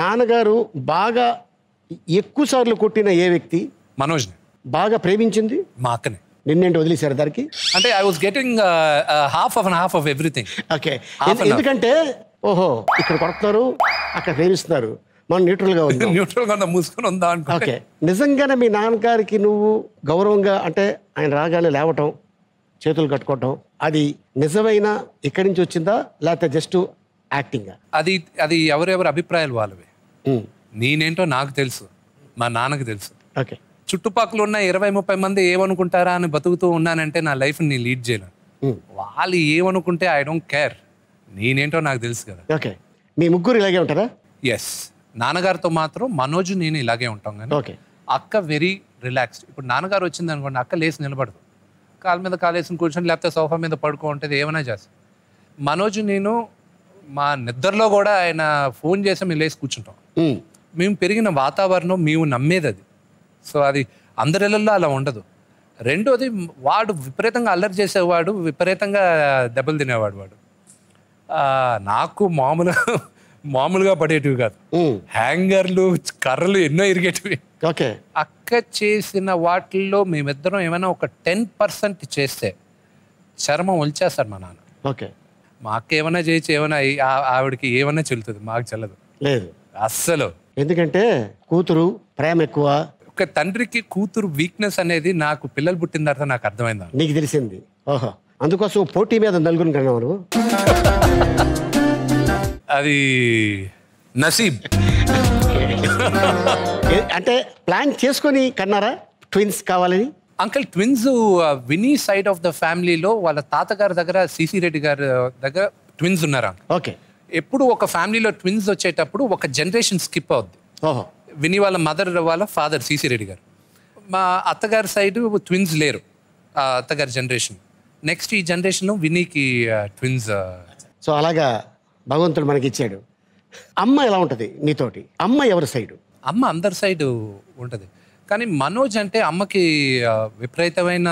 నాన్నగారు బాగా ఎక్కువ సార్లు కొట్టిన ఏ వ్యక్తి మనోజ్ బాగా ప్రేమించింది మా అక్కనే నిన్నేంటి వదిలేశారు దానికి అంటే I was getting half of half of everything okay ఎందుకంటే ఓహో ఇక్కడ కొడుతున్నారు అక్కడ ప్రేమిస్తున్నారు మనం న్యూట్రల్గా ఉంది న్యూట్రల్గా మూసుకొని ఉందా ఓకే నిజంగానే మీ నాన్నగారికి నువ్వు గౌరవంగా అంటే ఆయన రాగానే లేవటం చేతులు కట్టుకోవటం అది నిజమైన ఇక్కడి నుంచి వచ్చిందా లేకపోతే జస్ట్ యాక్టింగ్ అది అది ఎవరెవరి అభిప్రాయాలు వాళ్ళవి నేనేంటో నాకు తెలుసు మా నాన్నకు తెలుసు ఓకే చుట్టుపక్కల ఉన్న ఇరవై ముప్పై మంది ఏమనుకుంటారా అని బతుకుతూ ఉన్నానంటే నా లైఫ్ నేను లీడ్ చేయను వాళ్ళు ఏమనుకుంటే ఐ డోంట్ కేర్ నేనేంటో నాకు తెలుసు కదా ఓకే మీ ముగ్గురు ఇలాగే ఉంటారా ఎస్ నాన్నగారితో మాత్రం మనోజ్ నేను ఇలాగే ఉంటాం కానీ ఓకే అక్క వెరీ రిలాక్స్డ్ ఇప్పుడు నాన్నగారు వచ్చింది అనుకోండి అక్క లేచి నిలబడదు కాలు మీద కాలేసి కూర్చొని లేకపోతే సోఫా మీద పడుకో ఉంటుంది ఏమైనా చేస్తాం మనోజ్ నేను మా నిద్రలో కూడా ఆయన ఫోన్ చేసి మేము లేచి కూర్చుంటాం మేము పెరిగిన వాతావరణం మేము నమ్మేది అది సో అది ఇళ్ళల్లో అలా ఉండదు రెండోది వాడు విపరీతంగా అల్లరి చేసేవాడు విపరీతంగా దెబ్బలు తినేవాడు వాడు నాకు మామూలుగా మామూలుగా పడేటివి కాదు హ్యాంగర్లు కర్రలు ఎన్నో ఇరిగేటివి ఓకే అక్క చేసిన వాటిల్లో మేమిద్దరం ఏమైనా ఒక టెన్ పర్సెంట్ చేస్తే చర్మం ఒలిచేస్తాడు మా నాన్న ఓకే మా అక్క ఏమైనా చేయొచ్చు ఏమైనా ఆవిడకి ఏమైనా చెల్లుతుంది మాకు చెల్లదు లేదు అస్సలు ఎందుకంటే కూతురు ప్రేమ ఎక్కువ ఒక తండ్రికి కూతురు వీక్నెస్ అనేది నాకు పిల్లలు పుట్టిన తర్వాత నాకు అర్థమైందా నీకు తెలిసింది ఓహో అందుకోసం పోటీ మీద నలుగురు కన్నా *laughs* అది నసీబ్ అంటే ప్లాన్ చేసుకొని కన్నారా ట్విన్స్ కావాలని uncle twins Vini side of the ఫ్యామిలీలో వాళ్ళ తాతగారి దగ్గర సిసి రెడ్డి గారి దగ్గర ట్విన్స్ ఉన్నారా ఓకే ఎప్పుడు ఒక ఫ్యామిలీలో ట్విన్స్ వచ్చేటప్పుడు ఒక జనరేషన్ స్కిప్ అవుద్ది ఓహో విని వాళ్ళ మదర్ వాళ్ళ ఫాదర్ సిసి రెడ్డి గారు మా అత్తగారి సైడ్ ట్విన్స్ లేరు అత్తగారి జనరేషన్ నెక్స్ట్ ఈ జనరేషన్ వినీకి ట్విన్స్ సో అలాగా భగవంతుడు మనకి ఇచ్చాడు అమ్మ ఎలా ఉంటుంది నీతోటి అమ్మ ఎవరి సైడు అమ్మ అందరి సైడు ఉంటుంది కానీ మనోజ్ అంటే అమ్మకి విపరీతమైన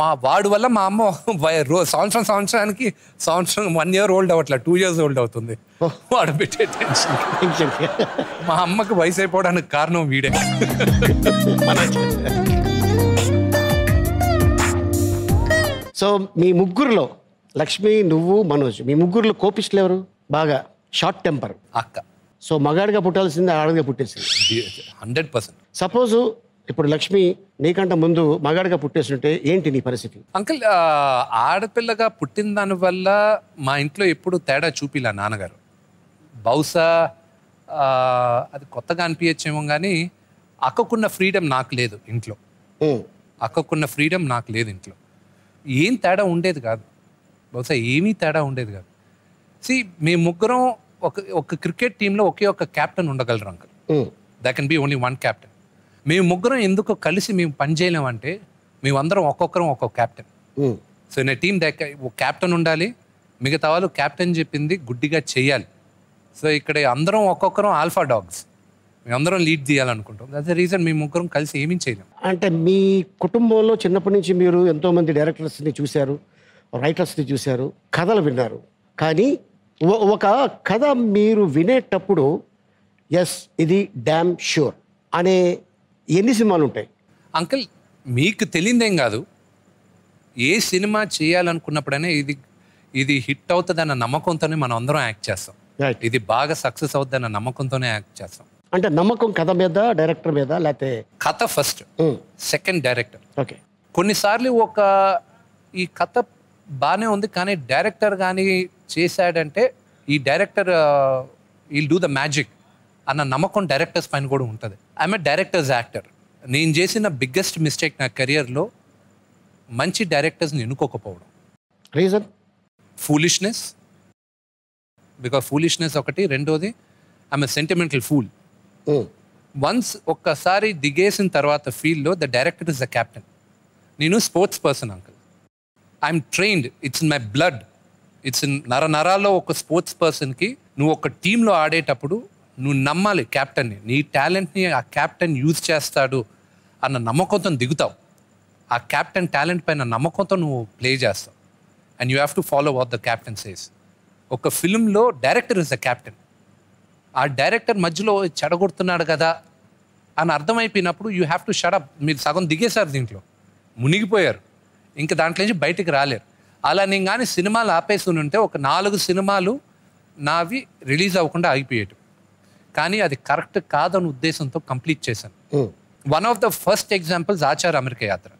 మా వాడు వల్ల మా అమ్మ *laughs* రో సంవత్సరం సంవత్సరానికి సంవత్సరం వన్ ఇయర్ ఓల్డ్ అవ్వట్లే టూ ఇయర్స్ ఓల్డ్ అవుతుంది వాడు పెట్టే టెన్షన్ మా అమ్మకు వయసు అయిపోవడానికి కారణం వీడే సో మీ ముగ్గురులో లక్ష్మి నువ్వు మనోజ్ మీ ముగ్గురులో కోపిస్టులు ఎవరు బాగా షార్ట్ టెంపర్ అక్క సో మగాడిగా పుట్టాల్సింది ఆడగా పుట్టేసింది హండ్రెడ్ పర్సెంట్ సపోజ్ ఇప్పుడు లక్ష్మి నీకంటే ముందు మగాడిగా ఉంటే ఏంటి నీ పరిస్థితి అంకుల్ ఆడపిల్లగా పుట్టిన దానివల్ల మా ఇంట్లో ఎప్పుడు తేడా చూపిలా నాన్నగారు బహుశా అది కొత్తగా అనిపించేమో కానీ అక్కకున్న ఫ్రీడమ్ నాకు లేదు ఇంట్లో అక్కకున్న ఫ్రీడమ్ నాకు లేదు ఇంట్లో ఏం తేడా ఉండేది కాదు బహుశా ఏమీ తేడా ఉండేది కాదు సి మేము ముగ్గురం ఒక ఒక క్రికెట్ టీంలో ఒకే ఒక కెప్టెన్ ఉండగలరు uncle that can be only one captain మేము ముగ్గురం ఎందుకు కలిసి మేము పని చేయలేమంటే మేమందరం ఒక్కొక్కరం ఒక్కొక్క క్యాప్టెన్ సో నా టీం కెప్టెన్ ఉండాలి మిగతా వాళ్ళు క్యాప్టెన్ చెప్పింది గుడ్డిగా చేయాలి సో ఇక్కడ అందరం ఒక్కొక్కరం ఆల్ఫా డాగ్స్ మేమందరం లీడ్ చేయాలనుకుంటాం దట్స్ ద రీజన్ మేము ముగ్గురం కలిసి ఏమీ చేయలేం అంటే మీ కుటుంబంలో చిన్నప్పటి నుంచి మీరు ఎంతోమంది డైరెక్టర్స్ని చూశారు రైటర్స్ని చూశారు కథలు విన్నారు కానీ ఒక కథ మీరు వినేటప్పుడు ఎస్ ఇది డ్యామ్ షూర్ అనే ఎన్ని సినిమాలు ఉంటాయి అంకుల్ మీకు తెలియదేం కాదు ఏ సినిమా చేయాలనుకున్నప్పుడైనా ఇది ఇది హిట్ అవుతుందన్న నమ్మకంతోనే మనం అందరం యాక్ట్ చేస్తాం ఇది బాగా సక్సెస్ అవుతుందన్న నమ్మకంతోనే యాక్ట్ చేస్తాం అంటే నమ్మకం కథ మీద డైరెక్టర్ మీద లేకపోతే కథ ఫస్ట్ సెకండ్ డైరెక్టర్ ఓకే కొన్నిసార్లు ఒక ఈ కథ బాగానే ఉంది కానీ డైరెక్టర్ కానీ చేశాడంటే ఈ డైరెక్టర్ ఈ డూ ద మ్యాజిక్ అన్న నమ్మకం డైరెక్టర్స్ పైన కూడా ఉంటుంది ఐఎమ్ ఏ డైరెక్టర్స్ యాక్టర్ నేను చేసిన బిగ్గెస్ట్ మిస్టేక్ నా కెరియర్లో మంచి డైరెక్టర్స్ని ఎన్నుకోకపోవడం రీజన్ ఫూలిష్నెస్ బికాస్ ఫూలిష్నెస్ ఒకటి రెండోది I'm a sentimental fool once ఒక్కసారి దిగేసిన తర్వాత ఫీల్డ్లో the director is the captain నేను sports person uncle I'm trained it's in my blood it's in నర నరాల్లో ఒక స్పోర్ట్స్ పర్సన్కి నువ్వు ఒక టీంలో ఆడేటప్పుడు నువ్వు నమ్మాలి క్యాప్టెన్ని నీ టాలెంట్ని ఆ క్యాప్టెన్ యూజ్ చేస్తాడు అన్న నమ్మకంతో దిగుతావు ఆ క్యాప్టెన్ టాలెంట్ పైన నమ్మకంతో నువ్వు ప్లే చేస్తావు and you have to follow out the captain says ఒక ఫిల్మ్లో డైరెక్టర్ ఇస్ ద క్యాప్టెన్ ఆ డైరెక్టర్ మధ్యలో చెడగొడుతున్నాడు కదా అని అర్థమైపోయినప్పుడు యూ హ్యావ్ టు షడప్ మీరు సగం దిగేశారు దీంట్లో మునిగిపోయారు ఇంకా దాంట్లో నుంచి బయటకు రాలేరు అలా నేను కానీ సినిమాలు ఆపేసి ఉంటే ఒక నాలుగు సినిమాలు నావి రిలీజ్ అవ్వకుండా ఆగిపోయేటి కానీ అది కరెక్ట్ కాదన్న ఉద్దేశంతో కంప్లీట్ చేశాను one of the first examples Acharya America Yatra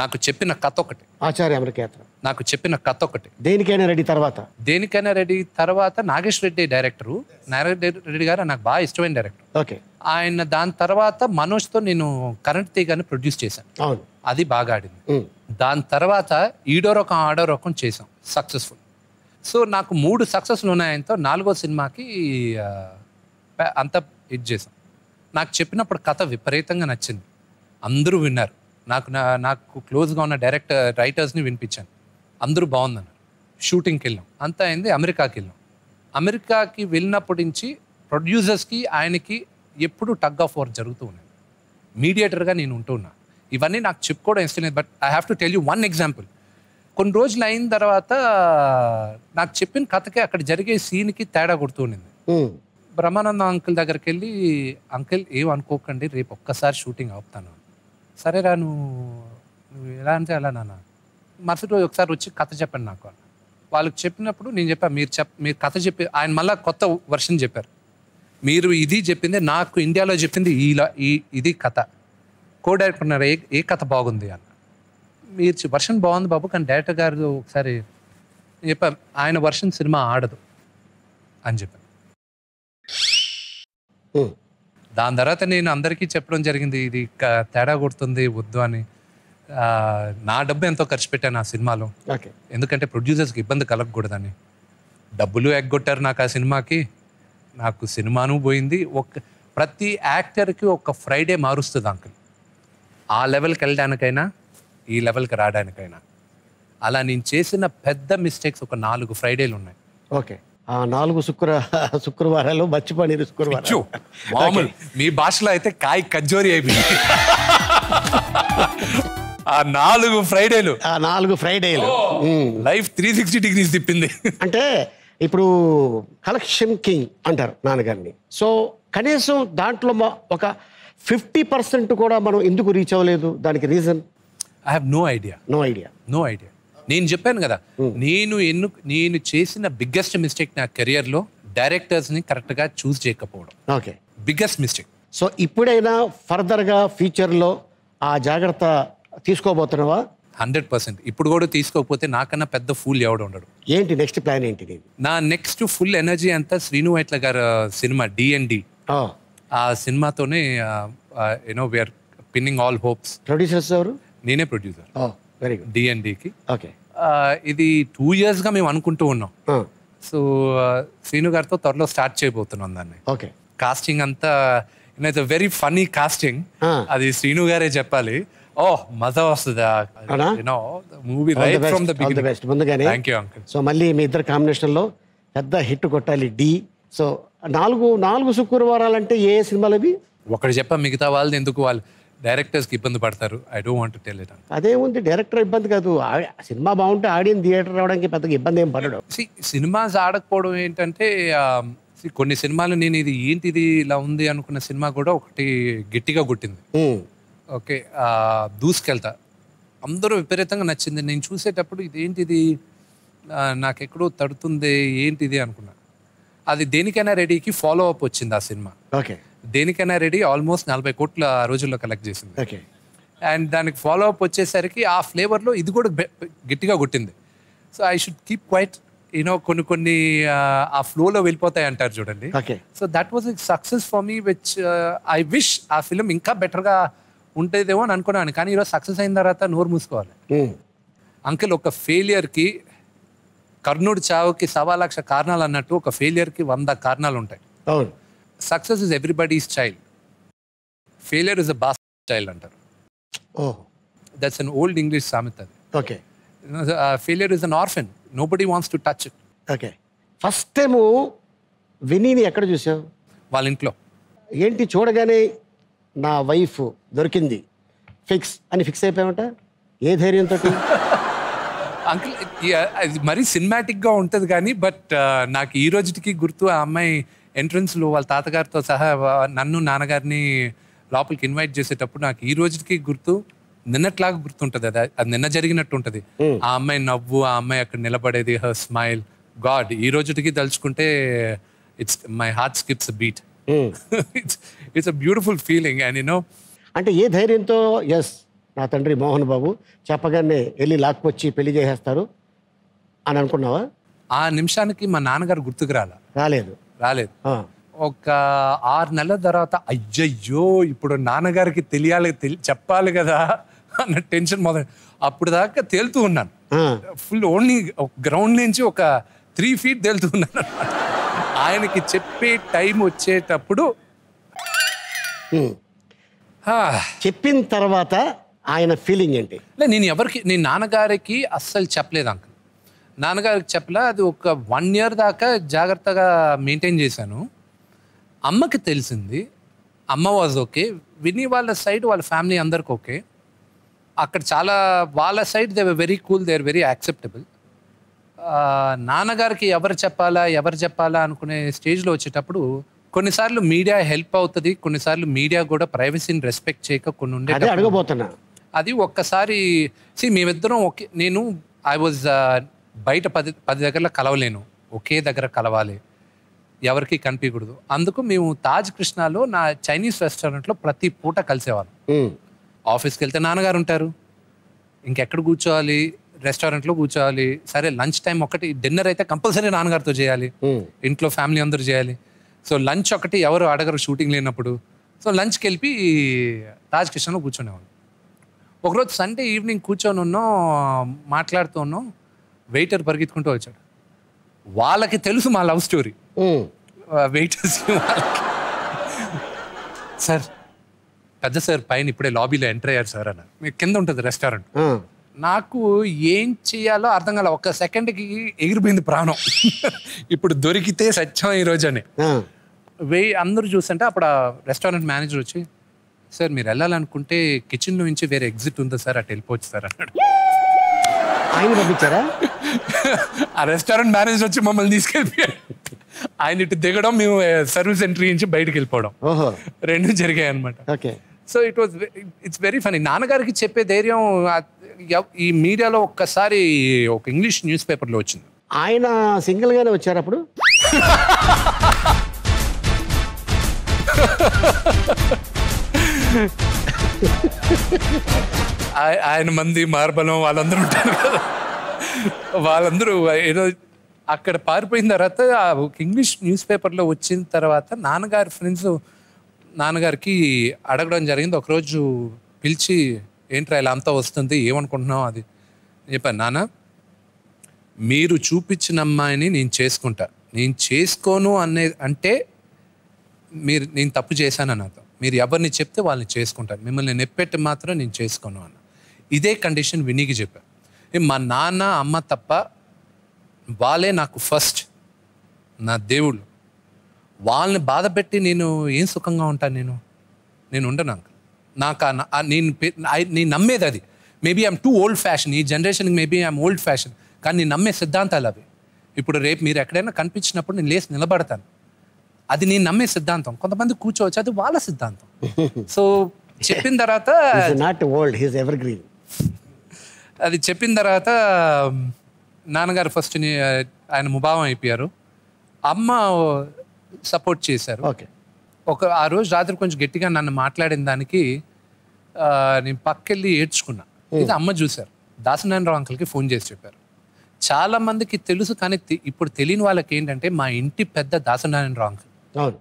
నాకు చెప్పిన కథ ఒకటి ఆచార్య అమెరికా యాత్ర నాకు చెప్పిన కథ ఒకటి దేనికైనా రెడీ తర్వాత దేనికైనా రెడీ తర్వాత నాగేష్ రెడ్డి డైరెక్టర్ నాగేష్ రెడ్డి గారు నాకు బాగా ఇష్టమైన డైరెక్టర్ ఓకే ఆయన దాని తర్వాత మనోజ్తో నేను కరెంట్ తీగానే ప్రొడ్యూస్ చేశాను అవును అది బాగా ఆడింది దాని తర్వాత ఈడో రకం ఆడో రకం చేసాం సక్సెస్ఫుల్ సో నాకు మూడు సక్సెస్లు ఉన్నాయంతో నాలుగో సినిమాకి అంత ఇది చేసాం నాకు చెప్పినప్పుడు కథ విపరీతంగా నచ్చింది అందరూ విన్నారు నాకు నా నాకు క్లోజ్గా ఉన్న డైరెక్టర్ రైటర్స్ని వినిపించాను అందరూ బాగుందన్నారు షూటింగ్కి వెళ్ళాం అంతా అయింది అమెరికాకి వెళ్ళాం అమెరికాకి వెళ్ళినప్పటి నుంచి ప్రొడ్యూసర్స్కి ఆయనకి ఎప్పుడు టగ్ ఆఫ్ వార్ జరుగుతూ ఉన్నాయి మీడియేటర్గా నేను ఉంటున్నాను ఇవన్నీ నాకు చెప్పుకోవడం ఇష్టం లేదు but I have to tell you one example కొన్ని రోజులు అయిన తర్వాత నాకు చెప్పిన కథకి అక్కడ జరిగే సీన్కి తేడా కొడుతుండింది బ్రహ్మానంద అంకుల్ దగ్గరికి వెళ్ళి అంకుల్ ఏం అనుకోకండి రేపు ఒక్కసారి షూటింగ్ ఆపుతాను సరే రా నువ్వు ఎలా అంటే అలా నాన్న మరుసటి రోజు ఒకసారి వచ్చి కథ చెప్పండి నాకు వాళ్ళకి చెప్పినప్పుడు నేను చెప్పాను మీరు చెప్ మీరు కథ చెప్పి ఆయన మళ్ళీ కొత్త వర్షన్ చెప్పారు మీరు ఇది చెప్పింది నాకు ఇండియాలో చెప్పింది ఈ ఇది కథ కో డైరెక్టర్ ఉన్నారు ఏ ఏ కథ బాగుంది అని మీరు వర్షన్ బాగుంది బాబు కానీ డైరెక్టర్ గారు ఒకసారి చెప్పా ఆయన వర్షన్ సినిమా ఆడదు అని చెప్పాను దాని తర్వాత నేను అందరికీ చెప్పడం జరిగింది ఇది తేడా కొడుతుంది వద్దు అని నా డబ్బు ఎంతో ఖర్చు పెట్టాను ఆ సినిమాలో ఎందుకంటే ప్రొడ్యూసర్స్కి ఇబ్బంది కలగకూడదని డబ్బులు ఎగ్గొట్టారు నాకు ఆ సినిమాకి నాకు సినిమాను పోయింది ఒక ప్రతి యాక్టర్కి ఒక ఫ్రైడే మారుస్తుంది అంకుల్ ఆ లెవెల్కి వెళ్ళడానికైనా ఈ లెవెల్కి రావడానికైనా అలా నేను చేసిన పెద్ద మిస్టేక్స్ ఒక నాలుగు ఫ్రైడేలు ఉన్నాయి ఓకే ఆ నాలుగు శుక్ర శుక్రవారాలు మర్చిపోయిన శుక్రవారం మామూలు మీ భాషలో అయితే కాయ కజోరి అయిపోయింది ఆ నాలుగు ఫ్రైడేలు ఆ నాలుగు ఫ్రైడేలు లైఫ్ త్రీ సిక్స్టీ డిగ్రీస్ తిప్పింది అంటే ఇప్పుడు కలెక్షన్ కింగ్ అంటారు నాన్నగారిని సో కనీసం దాంట్లో ఒక ఫిఫ్టీ పర్సెంట్ కూడా మనం ఎందుకు రీచ్ అవ్వలేదు దానికి reason I have no idea no idea no idea నేను చెప్పాను కదా hmm. నేను ఎన్ను నేను చేసిన బిగ్గెస్ట్ మిస్టేక్ నా కెరియర్లో డైరెక్టర్స్ని కరెక్ట్గా చూస్ చేయకపోవడం ఓకే బిగ్గెస్ట్ మిస్టేక్ సో ఇప్పుడైనా ఫర్దర్గా ఫ్యూచర్లో ఆ జాగ్రత్త తీసుకోబోతున్నావా హండ్రెడ్ పర్సెంట్ ఇప్పుడు కూడా తీసుకోకపోతే నాకన్నా పెద్ద ఫుల్ ఎవడు ఉండడు ఏంటి నెక్స్ట్ ప్లాన్ ఏంటి నా నెక్స్ట్ ఫుల్ ఎనర్జీ అంతా శ్రీను వైట్ల గారు సినిమా డిఎన్డి ఆ సినిమాతోనే you know we're pinning all hopes producers ఎవరు నేనే ప్రొడ్యూసర్ వెరీ గుడ్ డిఎన్డికి ఓకే ఇది టూ ఇయర్స్ గా మేము అనుకుంటూ ఉన్నాం సో శ్రీను గారితో త్వరలో స్టార్ట్ చేయబోతున్నాం దాన్ని ఓకే కాస్టింగ్ అంతా ఇట్స్ వెరీ ఫనీ కాస్టింగ్ అది శ్రీను గారే చెప్పాలి ఓ మజ వస్తుందా మూవీ సో మళ్ళీ మీ ఇద్దరు కాంబినేషన్ లో పెద్ద హిట్ కొట్టాలి డి సో నాలుగు నాలుగు శుక్రవారాలు అంటే ఏ సినిమాలు అవి ఒకటి చెప్ప మిగతా వాళ్ళది ఎందుకు వాళ్ళు డైరెక్టర్స్కి ఇబ్బంది పడతారు I don't want tell it అదేముంది డైరెక్టర్ ఇబ్బంది కాదు సినిమా బాగుంటే ఆడియన్ థియేటర్ రావడానికి పెద్దగా ఇబ్బంది ఏం పడడం సినిమాస్ ఆడకపోవడం ఏంటంటే కొన్ని సినిమాలు నేను ఇది ఏంటిది ఇలా ఉంది అనుకున్న సినిమా కూడా ఒకటి గట్టిగా కొట్టింది ఓకే దూసుకెళ్తా అందరూ విపరీతంగా నచ్చింది నేను చూసేటప్పుడు ఇదేంటిది నాకెక్కడో తడుతుంది ఏంటిది అనుకున్నా అది దేనికైనా రెడీకి ఫాలో అప్ వచ్చింది ఆ సినిమా ఓకే దేనికైనా రెడీ ఆల్మోస్ట్ నలభై కోట్ల రోజుల్లో కలెక్ట్ చేసింది ఓకే అండ్ దానికి ఫాలో అప్ వచ్చేసరికి ఆ ఫ్లేవర్లో ఇది కూడా గట్టిగా కొట్టింది so I should keep quiet you know కొన్ని కొన్ని ఆ ఫ్లోలో వెళ్ళిపోతాయి అంటారు చూడండి okay so that was success for me which I wish ఆ ఫిలిం ఇంకా బెటర్గా ఉంటుందేమో అని అనుకున్నాను కానీ ఈరోజు సక్సెస్ అయిన తర్వాత నోరు మూసుకోవాలి అంకెల్ ఒక ఫెయిలియర్కి కర్ణుడు చావుకి సవా లక్ష కారణాలు అన్నట్టు ఒక ఫెయిలియర్కి వంద కారణాలు ఉంటాయి అవును success is everybody's child failure is a boss child అంటారు దట్స్ అన్ ఓల్డ్ ఇంగ్లీష్ సామెత అది okay failure is an orphan nobody wants to touch it okay first time వినీని ఎక్కడ చూసావు వాళ్ళ ఇంట్లో ఏంటి చూడగానే నా వైఫ్ దొరికింది ఫిక్స్ అని ఫిక్స్ అయిపోయామట ఏ ధైర్యంతో అంకుల్ అది మరీ సినిమాటిక్గా ఉంటుంది కానీ బట్ నాకు ఈ రోజుకి గుర్తు ఆ అమ్మాయి ఎంట్రన్స్లో వాళ్ళ తాతగారితో సహా నన్ను నాన్నగారిని లోపలికి ఇన్వైట్ చేసేటప్పుడు నాకు ఈ రోజుకి గుర్తు నిన్నట్లాగా గుర్తుంటుంది అది అది నిన్న జరిగినట్టు ఉంటుంది ఆ అమ్మాయి నవ్వు ఆ అమ్మాయి అక్కడ నిలబడేది హర్ స్మైల్ గాడ్ ఈ రోజుకి తలుచుకుంటే it's my heart skips beat it's it's a beautiful feeling and you know అంటే ఏ ధైర్యంతో ఎస్ నా తండ్రి మోహన్ బాబు చెప్పగానే వెళ్ళి లాక్కొచ్చి పెళ్లి చేసేస్తారు అని అనుకున్నావా ఆ నిమిషానికి మా నాన్నగారు గుర్తుకు రాలా రాలేదు రాలేదు ఒక ఆరు నెలల తర్వాత అయ్యయ్యో ఇప్పుడు నాన్నగారికి తెలియాలి చెప్పాలి కదా అన్న టెన్షన్ మొదలు అప్పుడు దాకా తేలుతూ ఉన్నాను ఫుల్ ఓన్లీ గ్రౌండ్ నుంచి ఒక త్రీ ఫీట్ తేలుతూ ఉన్నాను ఆయనకి చెప్పే టైం వచ్చేటప్పుడు చెప్పిన తర్వాత ఆయన ఫీలింగ్ ఏంటి నేను ఎవరికి నేను నాన్నగారికి అస్సలు చెప్పలేదు అంక నాన్నగారికి చెప్పలే అది ఒక వన్ ఇయర్ దాకా జాగ్రత్తగా మెయింటైన్ చేశాను అమ్మకి తెలిసింది అమ్మ వాజ్ ఓకే విని వాళ్ళ సైడ్ వాళ్ళ ఫ్యామిలీ అందరికి ఓకే అక్కడ చాలా వాళ్ళ side they very cool they are very acceptable నాన్నగారికి ఎవరు చెప్పాలా ఎవరు చెప్పాలా అనుకునే స్టేజ్లో వచ్చేటప్పుడు కొన్నిసార్లు మీడియా హెల్ప్ అవుతుంది కొన్నిసార్లు మీడియా కూడా ప్రైవసీని రెస్పెక్ట్ చేయక కొన్ని ఉండే అడగబోతున్నా అది ఒక్కసారి సి మేమిద్దరం ఒకే నేను ఐ వాజ్ uh, బయట పది పది దగ్గరలో కలవలేను ఒకే దగ్గర కలవాలి ఎవరికి కనిపించకూడదు అందుకు మేము తాజ్ కృష్ణాలో నా చైనీస్ రెస్టారెంట్లో ప్రతి పూట కలిసేవాళ్ళం ఆఫీస్కి వెళ్తే నాన్నగారు ఉంటారు ఇంకెక్కడ కూర్చోవాలి రెస్టారెంట్లో కూర్చోవాలి సరే లంచ్ టైం ఒకటి డిన్నర్ అయితే కంపల్సరీ నాన్నగారితో చేయాలి ఇంట్లో ఫ్యామిలీ అందరూ చేయాలి సో లంచ్ ఒకటి ఎవరు అడగరు షూటింగ్ లేనప్పుడు సో లంచ్కి వెళ్ళి తాజ్ కృష్ణలో కూర్చునేవాళ్ళు ఒకరోజు సండే ఈవినింగ్ కూర్చొని ఉన్నో మాట్లాడుతూ ఉన్నాం వెయిటర్ పరిగెత్తుకుంటూ వచ్చాడు వాళ్ళకి తెలుసు మా లవ్ స్టోరీ వెయిటర్స్ సార్ పెద్ద సార్ పైన ఇప్పుడే లాబీలో ఎంటర్ అయ్యారు సార్ అన్న మీకు కింద ఉంటుంది రెస్టారెంట్ నాకు ఏం చేయాలో అర్థం కాల ఒక్క సెకండ్కి ఎగిరిపోయింది ప్రాణం ఇప్పుడు దొరికితే సత్యం ఈరోజు అని వెయ్యి అందరూ చూస్తుంటే అప్పుడు రెస్టారెంట్ మేనేజర్ వచ్చి సార్ మీరు వెళ్ళాలనుకుంటే కిచెన్ నుంచి వేరే ఎగ్జిట్ ఉందా సార్ అటు వెళ్ళిపోవచ్చు సార్ అన్నాడు ఆయన పంపించారా *laughs* ఆ రెస్టారెంట్ మేనేజర్ వచ్చి మమ్మల్ని తీసుకెళ్ళిపోయారు ఆయన ఇటు దిగడం మేము సర్వీస్ ఎంట్రీ నుంచి బయటకు వెళ్ళిపోవడం రెండు జరిగాయి అనమాట so it was it's very funny నాన్నగారికి చెప్పే ధైర్యం ఈ మీడియాలో ఒక్కసారి ఒక ఇంగ్లీష్ న్యూస్ పేపర్లో వచ్చింది ఆయన సింగిల్ గానే వచ్చారు అప్పుడు *laughs* ఆయన మంది మార్బలం వాళ్ళందరూ ఉంటారు కదా వాళ్ళందరూ ఏదో అక్కడ పారిపోయిన తర్వాత ఇంగ్లీష్ న్యూస్ పేపర్లో వచ్చిన తర్వాత నాన్నగారి ఫ్రెండ్స్ నాన్నగారికి అడగడం జరిగింది ఒకరోజు పిలిచి ఏంట్రా ఇలా అంతా వస్తుంది ఏమనుకుంటున్నావు అది చెప్పాను నాన్న మీరు చూపించిన అమ్మాయిని నేను చేసుకుంటా నేను చేసుకోను అనే అంటే మీరు నేను తప్పు చేశాను నాతో మీరు ఎవరిని చెప్తే వాళ్ళని చేసుకుంటాను మిమ్మల్ని నెప్పెట్టి మాత్రం నేను చేసుకోను అన్న ఇదే కండిషన్ వినికి చెప్పాను మా నాన్న అమ్మ తప్ప వాళ్ళే నాకు ఫస్ట్ నా దేవుళ్ళు వాళ్ళని బాధపెట్టి నేను ఏం సుఖంగా ఉంటాను నేను నేను ఉండను అంక నాకు నేను నేను నమ్మేది అది maybe I'm too old fashion ఈ జనరేషన్కి మేబీ ఐఎమ్ ఓల్డ్ ఫ్యాషన్ కానీ నేను నమ్మే సిద్ధాంతాలు అవి ఇప్పుడు రేపు మీరు ఎక్కడైనా కనిపించినప్పుడు నేను లేచి నిలబడతాను అది నేను నమ్మే సిద్ధాంతం కొంతమంది కూర్చోవచ్చు అది వాళ్ళ సిద్ధాంతం సో చెప్పిన తర్వాత not old he's evergreen అది చెప్పిన తర్వాత నాన్నగారు ఫస్ట్ ఆయన ముభావం అయిపోయారు అమ్మ సపోర్ట్ చేశారు ఓకే ఒక ఆ రోజు రాత్రి కొంచెం గట్టిగా నన్ను మాట్లాడిన దానికి నేను పక్కెళ్ళి ఏడ్చుకున్నా hmm. ఇది అమ్మ చూశారు దాసనారాయణరావు అంకుల్కి ఫోన్ చేసి చెప్పారు చాలా మందికి తెలుసు కానీ ఇప్పుడు తెలియని వాళ్ళకి ఏంటంటే మా ఇంటి పెద్ద దాసనారాయణరావు అంకుల్ అవును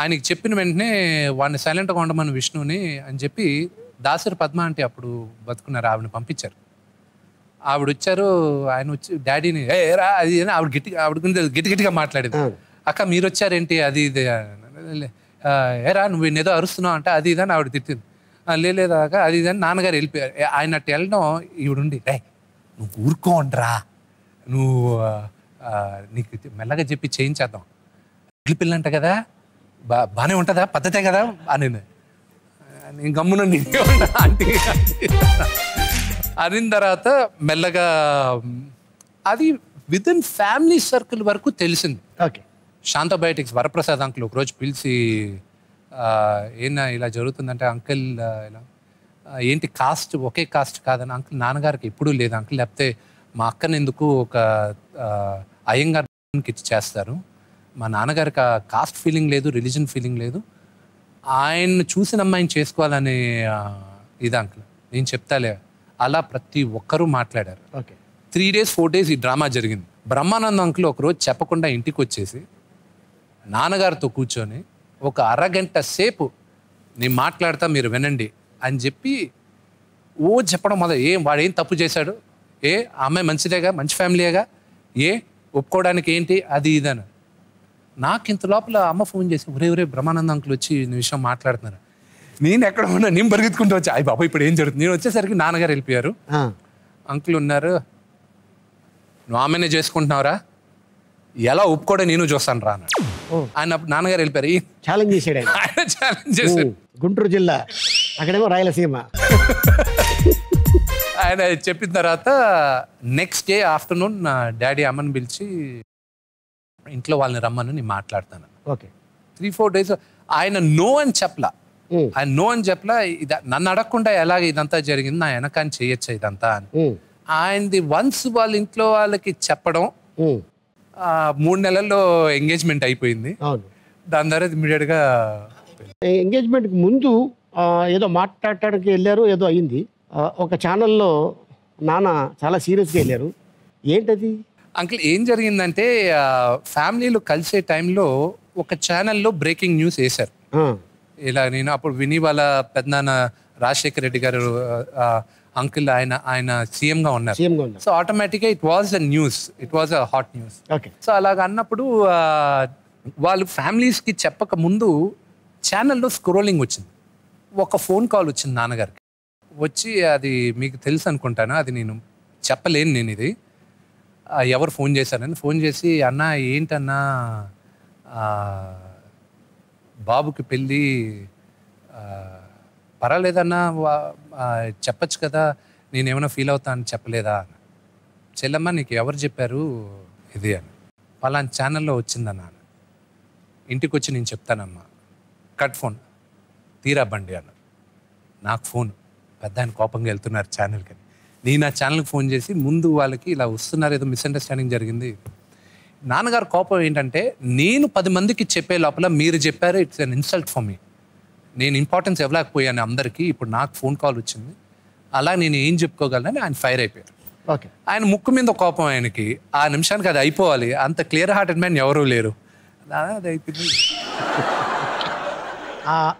ఆయనకి చెప్పిన వెంటనే వాడిని సైలెంట్గా ఉండమని విష్ణుని అని చెప్పి దాసరి పద్మ అంటే అప్పుడు బతుకున్నారు ఆవిడని పంపించారు ఆవిడ వచ్చారు ఆయన వచ్చి డాడీని ఏ రా అది అని ఆవిడ గిట్టి ఆవిడ గిటి గిటిగా మాట్లాడేది అక్క మీరు వచ్చారేంటి అది ఇది ఏరా నువ్వు ఏదో అరుస్తున్నావు అంటే అది ఇదని ఆవిడ తిట్టింది లేదా అది ఇదని నాన్నగారు వెళ్ళిపోయారు ఆయన అట్టు వెళ్ళడం ఈవిడుండి రే నువ్వు ఊరుకోండిరా నువ్వు నీకు మెల్లగా చెప్పి చేయించేద్దాం పిల్ల అంట కదా బా బాగానే ఉంటుందా పద్ధతే కదా అని నేను గమ్మున ఆంటీ అనిన తర్వాత మెల్లగా అది విత్ ఇన్ ఫ్యామిలీ సర్కిల్ వరకు తెలిసింది ఓకే శాంతబయోటిక్స్ వరప్రసాద్ అంకుల్ ఒకరోజు పిలిచి ఏనా ఇలా జరుగుతుందంటే అంకిల్ ఇలా ఏంటి కాస్ట్ ఒకే కాస్ట్ కాదని అంకుల్ నాన్నగారికి ఎప్పుడూ లేదు అంకుల్ లేకపోతే మా అక్కని ఎందుకు ఒక అయ్యంగారికి చేస్తారు మా నాన్నగారికి ఆ కాస్ట్ ఫీలింగ్ లేదు రిలీజన్ ఫీలింగ్ లేదు ఆయన్ని చూసిన అమ్మాయిని చేసుకోవాలనే ఇది అంకుల్ నేను చెప్తాలే అలా ప్రతి ఒక్కరూ మాట్లాడారు okay three days four days ఈ డ్రామా జరిగింది బ్రహ్మానంద అంకుల్ ఒకరోజు చెప్పకుండా ఇంటికి వచ్చేసి నాన్నగారితో కూర్చొని ఒక అరగంట సేపు నేను మాట్లాడతా మీరు వినండి అని చెప్పి ఓ చెప్పడం మొదలు ఏం వాడేం తప్పు చేశాడు ఏ ఆ అమ్మాయి మంచిదేగా మంచి ఫ్యామిలీగా ఏ ఒప్పుకోవడానికి ఏంటి అది ఇదని నాకు ఇంత లోపల అమ్మ ఫోన్ చేసి ఒరే ఒరే బ్రహ్మానంద అంకులు వచ్చి నీ విషయం మాట్లాడుతున్నారు నేను ఎక్కడ ఉన్నా నేను పరిగెత్తుకుంటూ వచ్చా అయ్యి బాబా ఇప్పుడు ఏం జరుగుతుంది నేను వచ్చేసరికి నాన్నగారు వెళ్ళిపోయారు అంకులు ఉన్నారు నువ్వు ఆమెనే చేసుకుంటున్నావురా ఎలా ఒప్పుకోవడం నేను చూస్తాను రా ఆయన నాన్నగారు వెళ్ళిపోయారు ఛాలెంజ్ చేశాడు ఛాలెంజ్ చేశాడు గుంటూరు జిల్లా అక్కడేమో రాయలసీమ ఆయన చెప్పిన తర్వాత నెక్స్ట్ డే ఆఫ్టర్నూన్ నా డాడీ అమ్మని పిలిచి ఇంట్లో వాళ్ళని రమ్మని నేను మాట్లాడతాను ఓకే త్రీ ఫోర్ డేస్ ఆయన నో అని చెప్పలా ఆయన నో అని చెప్పలా ఇది నన్ను అడగకుండా ఎలాగ ఇదంతా జరిగింది నా వెనకాని చేయొచ్చు ఇదంతా అని ఆయనది వన్స్ వాళ్ళ ఇంట్లో వాళ్ళకి చెప్పడం మూడు నెలల్లో ఎంగేజ్మెంట్ అయిపోయింది దాని ద్వారా ఇమీడియట్ గా ఎంగేజ్మెంట్ ముందు ఏదో మాట్లాడటానికి వెళ్ళారు ఏదో అయింది ఒక ఛానల్లో నాన్న చాలా సీరియస్గా వెళ్ళారు ఏంటది అంకుల్ ఏం జరిగిందంటే ఫ్యామిలీలు కలిసే టైంలో ఒక ఛానల్లో బ్రేకింగ్ న్యూస్ వేశారు ఇలా నేను అప్పుడు విని వాళ్ళ పెద్దనాన్న రాజశేఖర్ రెడ్డి గారు అంకుల్ ఆయన ఆయన సీఎంగా ఉన్నారు సో ఆటోమేటిక్గా it was a news it was a hot news so అలాగ అన్నప్పుడు వాళ్ళు ఫ్యామిలీస్కి చెప్పక ముందు ఛానల్లో స్క్రోలింగ్ వచ్చింది ఒక ఫోన్ కాల్ వచ్చింది నాన్నగారికి వచ్చి అది మీకు తెలుసు అనుకుంటాను అది నేను చెప్పలేను నేను ఇది ఎవరు ఫోన్ చేశారని ఫోన్ చేసి అన్న ఏంటన్నా బాబుకి పెళ్ళి పర్వాలేదన్నా చెప్పచ్చు కదా నేనేమైనా ఫీల్ అవుతా అని చెప్పలేదా అని చెల్లమ్మ నీకు ఎవరు చెప్పారు ఇది అని పలానా ఛానల్లో వచ్చిందన్నా ఇంటికి వచ్చి నేను చెప్తానమ్మా కట్ ఫోన్ తీరా బండి అన్న నాకు ఫోన్ పెద్ద ఆయన కోపంగా వెళ్తున్నారు ఛానల్కి నేను ఆ ఛానల్కి ఫోన్ చేసి ముందు వాళ్ళకి ఇలా వస్తున్నారు ఏదో మిస్అండర్స్టాండింగ్ జరిగింది నాన్నగారు కోపం ఏంటంటే నేను పది మందికి చెప్పే లోపల మీరు చెప్పారు it's an insult for me నేను ఇంపార్టెన్స్ ఇవ్వలేకపోయాను అందరికీ ఇప్పుడు నాకు ఫోన్ కాల్ వచ్చింది అలా నేను ఏం చెప్పుకోగలనని ఆయన ఫైర్ అయిపోయారు ఓకే ఆయన ముక్కు మీద కోపం ఆయనకి ఆ నిమిషానికి అది అయిపోవాలి అంత క్లియర్ హార్టెడ్ మ్యాన్ ఎవరూ లేరు అది అయిపోయింది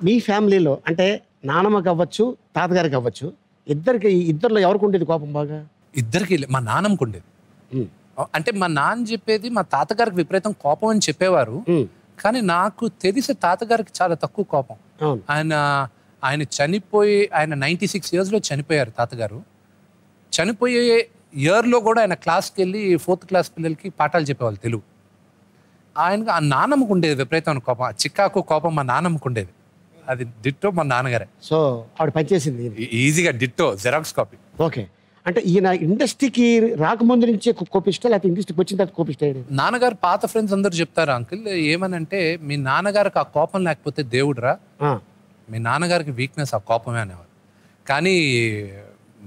మీ ఫ్యామిలీలో అంటే నానమ్మకి అవ్వచ్చు తాతగారికి అవ్వచ్చు ఇద్దరికి ఇద్దరిలో ఎవరికి ఉండేది కోపం బాగా ఇద్దరికి మా నాన్నకు ఉండేది అంటే మా నాన్న చెప్పేది మా తాతగారికి విపరీతం కోపం అని చెప్పేవారు కానీ నాకు తెలిసి తాతగారికి చాలా తక్కువ కోపం ఆయన ఆయన చనిపోయి ఆయన నైంటీ సిక్స్ ఇయర్స్లో చనిపోయారు తాతగారు చనిపోయే ఇయర్లో కూడా ఆయన క్లాస్కి వెళ్ళి ఫోర్త్ క్లాస్ పిల్లలకి పాఠాలు చెప్పేవాళ్ళు తెలుగు ఆయనకు ఆ నాన్నమ్మకు ఉండేది విపరీతమైన కోపం చిక్కాకు కోపం మా నాన్నమ్మకు ఉండేది అది డిట్టో మా నాన్నగారే సో ఆవిడ పనిచేసింది ఈజీగా డిట్టో జెరాక్స్ కాపీ ఓకే అంటే ఈయన ఇండస్ట్రీకి రాకముందు నుంచి కోపిస్తా లేకపోతే ఇండస్ట్రీకి వచ్చిన తర్వాత కోపిస్టా నాన్నగారు పాత ఫ్రెండ్స్ అందరు చెప్తారు అంకిల్ ఏమనంటే మీ నాన్నగారికి ఆ కోపం లేకపోతే దేవుడురా మీ నాన్నగారికి వీక్నెస్ ఆ కోపమే అనేవారు కానీ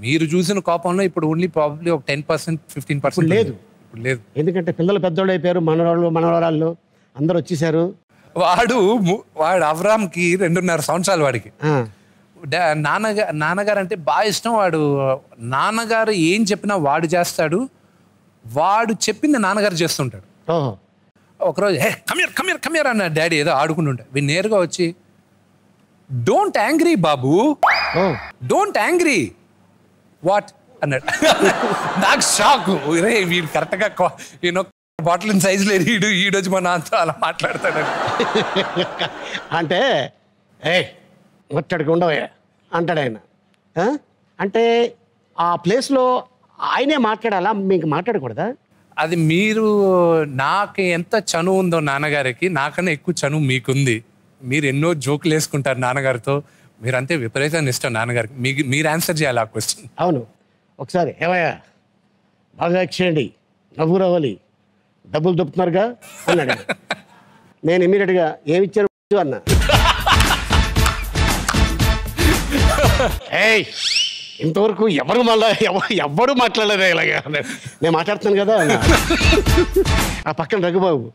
మీరు చూసిన కోపంలో ఇప్పుడు ఓన్లీ ప్రాబ్లీ ఒక టెన్ పర్సెంట్ ఫిఫ్టీన్ పర్సెంట్ లేదు ఇప్పుడు లేదు ఎందుకంటే పిల్లలు పెద్దోళ్ళు అయిపోయారు మనవరాళ్ళు మనవరాళ్ళు అందరు వచ్చేసారు వాడు వాడు అవరామ్కి రెండున్నర సంవత్సరాలు వాడికి నాన్నగారు నాన్నగారు అంటే బాగా ఇష్టం వాడు నాన్నగారు ఏం చెప్పినా వాడు చేస్తాడు వాడు చెప్పింది నాన్నగారు చేస్తుంటాడు ఒకరోజు హే కమ్యర్ కమ్యర్ కమ్యర్ అన్న డాడీ ఏదో ఆడుకుంటుంటాడు వీడు నేరుగా వచ్చి డోంట్ యాంగ్రీ బాబు డోంట్ యాంగ్రీ వాట్ అన్నాడు *laughs* నాకు షాక్ వీడు కరెక్ట్గా ఈయన బాటిల్ సైజు లేదు ఈడు ఈడొచ్చి మన అంతా అలా మాట్లాడతాడు అంటే ఏ ముట్టడికి ఉండవయ్యా అంటాడు ఆయన అంటే ఆ ప్లేస్లో ఆయనే మాట్లాడాలా మీకు మాట్లాడకూడదా అది మీరు నాకు ఎంత చను ఉందో నాన్నగారికి నాకన్నా ఎక్కువ చనువు మీకుంది మీరు ఎన్నో జోకులు వేసుకుంటారు నాన్నగారితో మీరు అంతే విపరీతాన్ని ఇష్టం నాన్నగారికి మీకు మీరు ఆన్సర్ చేయాలి ఆ క్వశ్చన్ అవును ఒకసారి ఏమయ్యా బాగా చేయండి నవ్వు రావాలి డబ్బులు దొప్పుతున్నారుగా అన్నాడు నేను ఇమీడియట్గా ఏమిచ్చారు అన్నా ఏయ్ ఇంతవరకు ఎవరు మళ్ళా ఎవరు మాట్లాడలేదు ఇలాగా నేను మాట్లాడుతున్నాను కదా ఆ పక్కన రఘుబాబు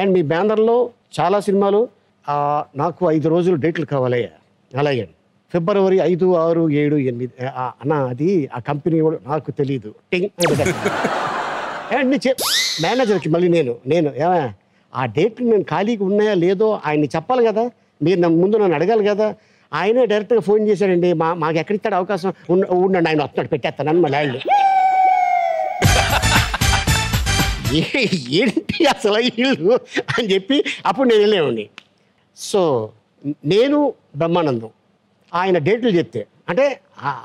అండ్ మీ బ్యానర్లో చాలా సినిమాలు నాకు ఐదు రోజులు డేట్లు కావాలయ్యా అలాగే ఫిబ్రవరి ఐదు ఆరు ఏడు ఎనిమిది అన్న అది ఆ కంపెనీ నాకు తెలియదు మేనేజర్కి మళ్ళీ నేను నేను ఏమా ఆ డేట్ నేను ఖాళీగా ఉన్నాయా లేదో ఆయన్ని చెప్పాలి కదా మీరు నన్ను ముందు నన్ను అడగాలి కదా ఆయనే డైరెక్ట్గా ఫోన్ చేశాడండి మా మాకు ఎక్కడిస్తాడు అవకాశం ఉండండి ఆయన వస్తున్నాడు పెట్టేస్తానని మళ్ళీ ఆయన ఏంటి అసలు వీళ్ళు అని చెప్పి అప్పుడు నేను వెళ్ళేవాడిని సో నేను బ్రహ్మానందం ఆయన డేట్లు చెప్తే అంటే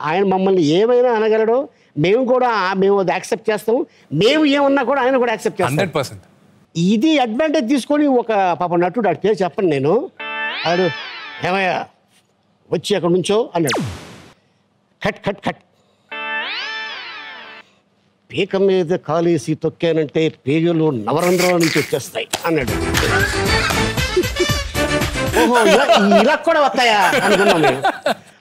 ఆయన మమ్మల్ని ఏమైనా అనగలడో మేము కూడా మేము అది యాక్సెప్ట్ చేస్తాము మేము ఏమన్నా కూడా ఆయన కూడా యాక్సెప్ట్ చేస్తాం ఇది అడ్వాంటేజ్ తీసుకొని ఒక పాప నటుడు అడితే చెప్పండి నేను అడు ఏమయ్యా వచ్చి అక్కడ నుంచో అన్నాడు కట్ కట్ కట్ పీక మీద కాలేసి తొక్కానంటే పేగులు నవరంధ్రాల నుంచి వచ్చేస్తాయి అన్నాడు ఓహో ఇలా కూడా వస్తాయా అనుకున్నాం మేము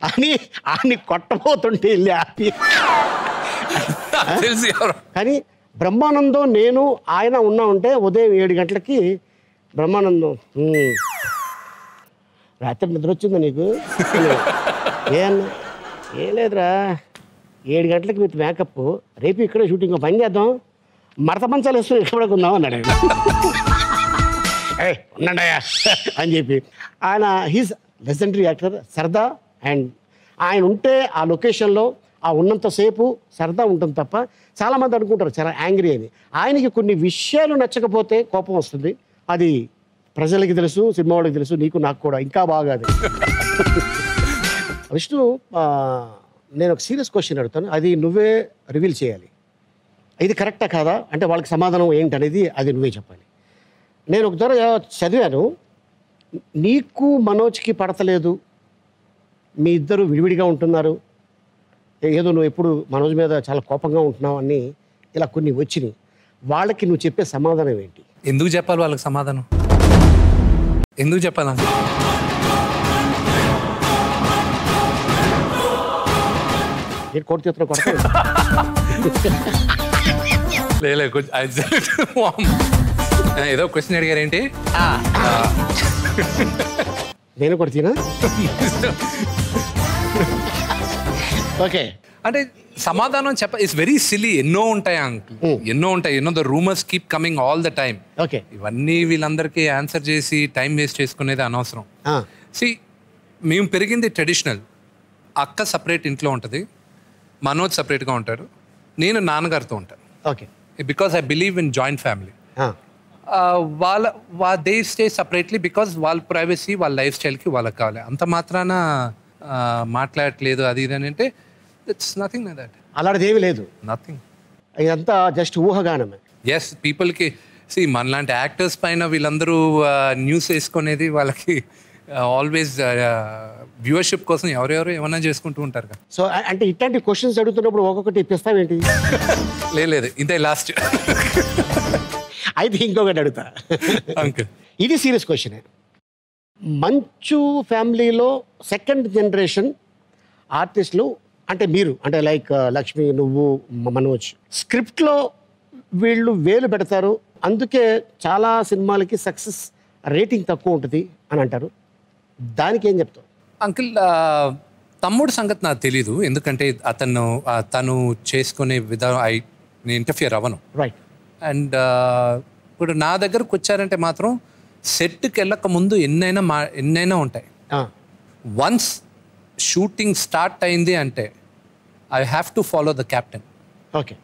అని ఆయన్ని కొట్టబోతుంటే వెళ్ళి కానీ బ్రహ్మానందం నేను ఆయన ఉన్నా ఉంటే ఉదయం ఏడు గంటలకి బ్రహ్మానందం రాత్రి నిద్ర వచ్చిందా నీకు ఏం లేదురా ఏడు గంటలకి విత్ మేకప్ రేపు ఇక్కడే షూటింగ్ పని చేద్దాం మరత పంచాలు వేస్తూ ఇక్కడ ఉందాం అన్నాడు ఉండండియా అని చెప్పి ఆయన హీస్ లెజెండరీ యాక్టర్ సరదా అండ్ ఆయన ఉంటే ఆ లొకేషన్లో ఆ ఉన్నంతసేపు సరదా ఉంటుంది తప్ప చాలామంది అనుకుంటారు చాలా యాంగ్రీ అని ఆయనకి కొన్ని విషయాలు నచ్చకపోతే కోపం వస్తుంది అది ప్రజలకి తెలుసు సినిమా వాళ్ళకి తెలుసు నీకు నాకు కూడా ఇంకా బాగా అది విష్ణు నేను ఒక సీరియస్ క్వశ్చన్ అడుగుతాను అది నువ్వే రివీల్ చేయాలి ఇది కరెక్టా కాదా అంటే వాళ్ళకి సమాధానం ఏంటనేది అది నువ్వే చెప్పాలి నేను ఒక ద్వారా చదివాను నీకు మనోజ్కి పడతలేదు మీ ఇద్దరు విడివిడిగా ఉంటున్నారు ఏదో నువ్వు ఎప్పుడు మనోజ్ మీద చాలా కోపంగా ఉంటున్నావు అని ఇలా కొన్ని వచ్చినాయి వాళ్ళకి నువ్వు చెప్పే సమాధానం ఏంటి ఎందుకు చెప్పాలి వాళ్ళకి సమాధానం ఎందుకు చెప్పాలా నేను కోర్టు చేతున్నా కొడతాను *laughs* లేదు ఏదో క్వశ్చన్ అడిగారు ఏంటి నేను కొడుతున్నా ఓకే అంటే సమాధానం చెప్ప ఇట్స్ వెరీ సిలీ ఎన్నో ఉంటాయి అంకు ఎన్నో ఉంటాయి ఎన్నో the rumours keep coming all the time okay ఇవన్నీ వీళ్ళందరికీ ఆన్సర్ చేసి టైం వేస్ట్ చేసుకునేది అనవసరం సి మేము పెరిగింది ట్రెడిషనల్ అక్క సపరేట్ ఇంట్లో ఉంటుంది మనోజ్ సపరేట్గా ఉంటాడు నేను నాన్నగారితో ఉంటాను okay because I believe in joint family వాళ్ళ వా దే స్టే సపరేట్లీ బికాస్ వాళ్ళ ప్రైవసీ వాళ్ళ లైఫ్ స్టైల్కి వాళ్ళకి కావాలి అంత మాత్రాన మాట్లాడట్లేదు అది ఇది అని అంటే ఇట్స్ నథింగ్ దట్ అలాంటిది లేదు నథింగ్ ఇదంతా జస్ట్ ఊహగానమే ఎస్ పీపుల్కి సి మనలాంటి యాక్టర్స్ పైన వీళ్ళందరూ న్యూస్ వేసుకునేది వాళ్ళకి ఆల్వేస్ వ్యూవర్షిప్ కోసం ఎవరెవరు ఏమన్నా చేసుకుంటూ ఉంటారు కదా సో అంటే ఇట్లాంటి క్వశ్చన్స్ అడుగుతున్నప్పుడు ఒక్కొక్కటి ఇప్పిస్తావేంటి *laughs* లేదు ఇదే లాస్ట్ *laughs* అయితే ఇంకొకటి అడుగుతా ఇది సీరియస్ క్వశ్చన్ మంచు ఫ్యామిలీలో సెకండ్ జనరేషన్ ఆర్టిస్టులు అంటే మీరు అంటే లైక్ uh, లక్ష్మి నువ్వు మనోజ్ స్క్రిప్ట్లో వీళ్ళు వేలు పెడతారు అందుకే చాలా సినిమాలకి సక్సెస్ రేటింగ్ తక్కువ ఉంటుంది అని అంటారు దానికి ఏం చెప్తావు అంకిల్ తమ్ముడు సంగతి నాకు తెలీదు ఎందుకంటే అతను తను చేసుకునే విధానం ఐ నేను ఇంటర్ఫియర్ అవ్వను రైట్ అండ్ ఇప్పుడు నా దగ్గరకు వచ్చారంటే మాత్రం సెట్కి వెళ్ళక ముందు ఎన్నైనా మా ఎన్నైనా ఉంటాయి వన్స్ షూటింగ్ స్టార్ట్ అయింది అంటే I have to follow the captain okay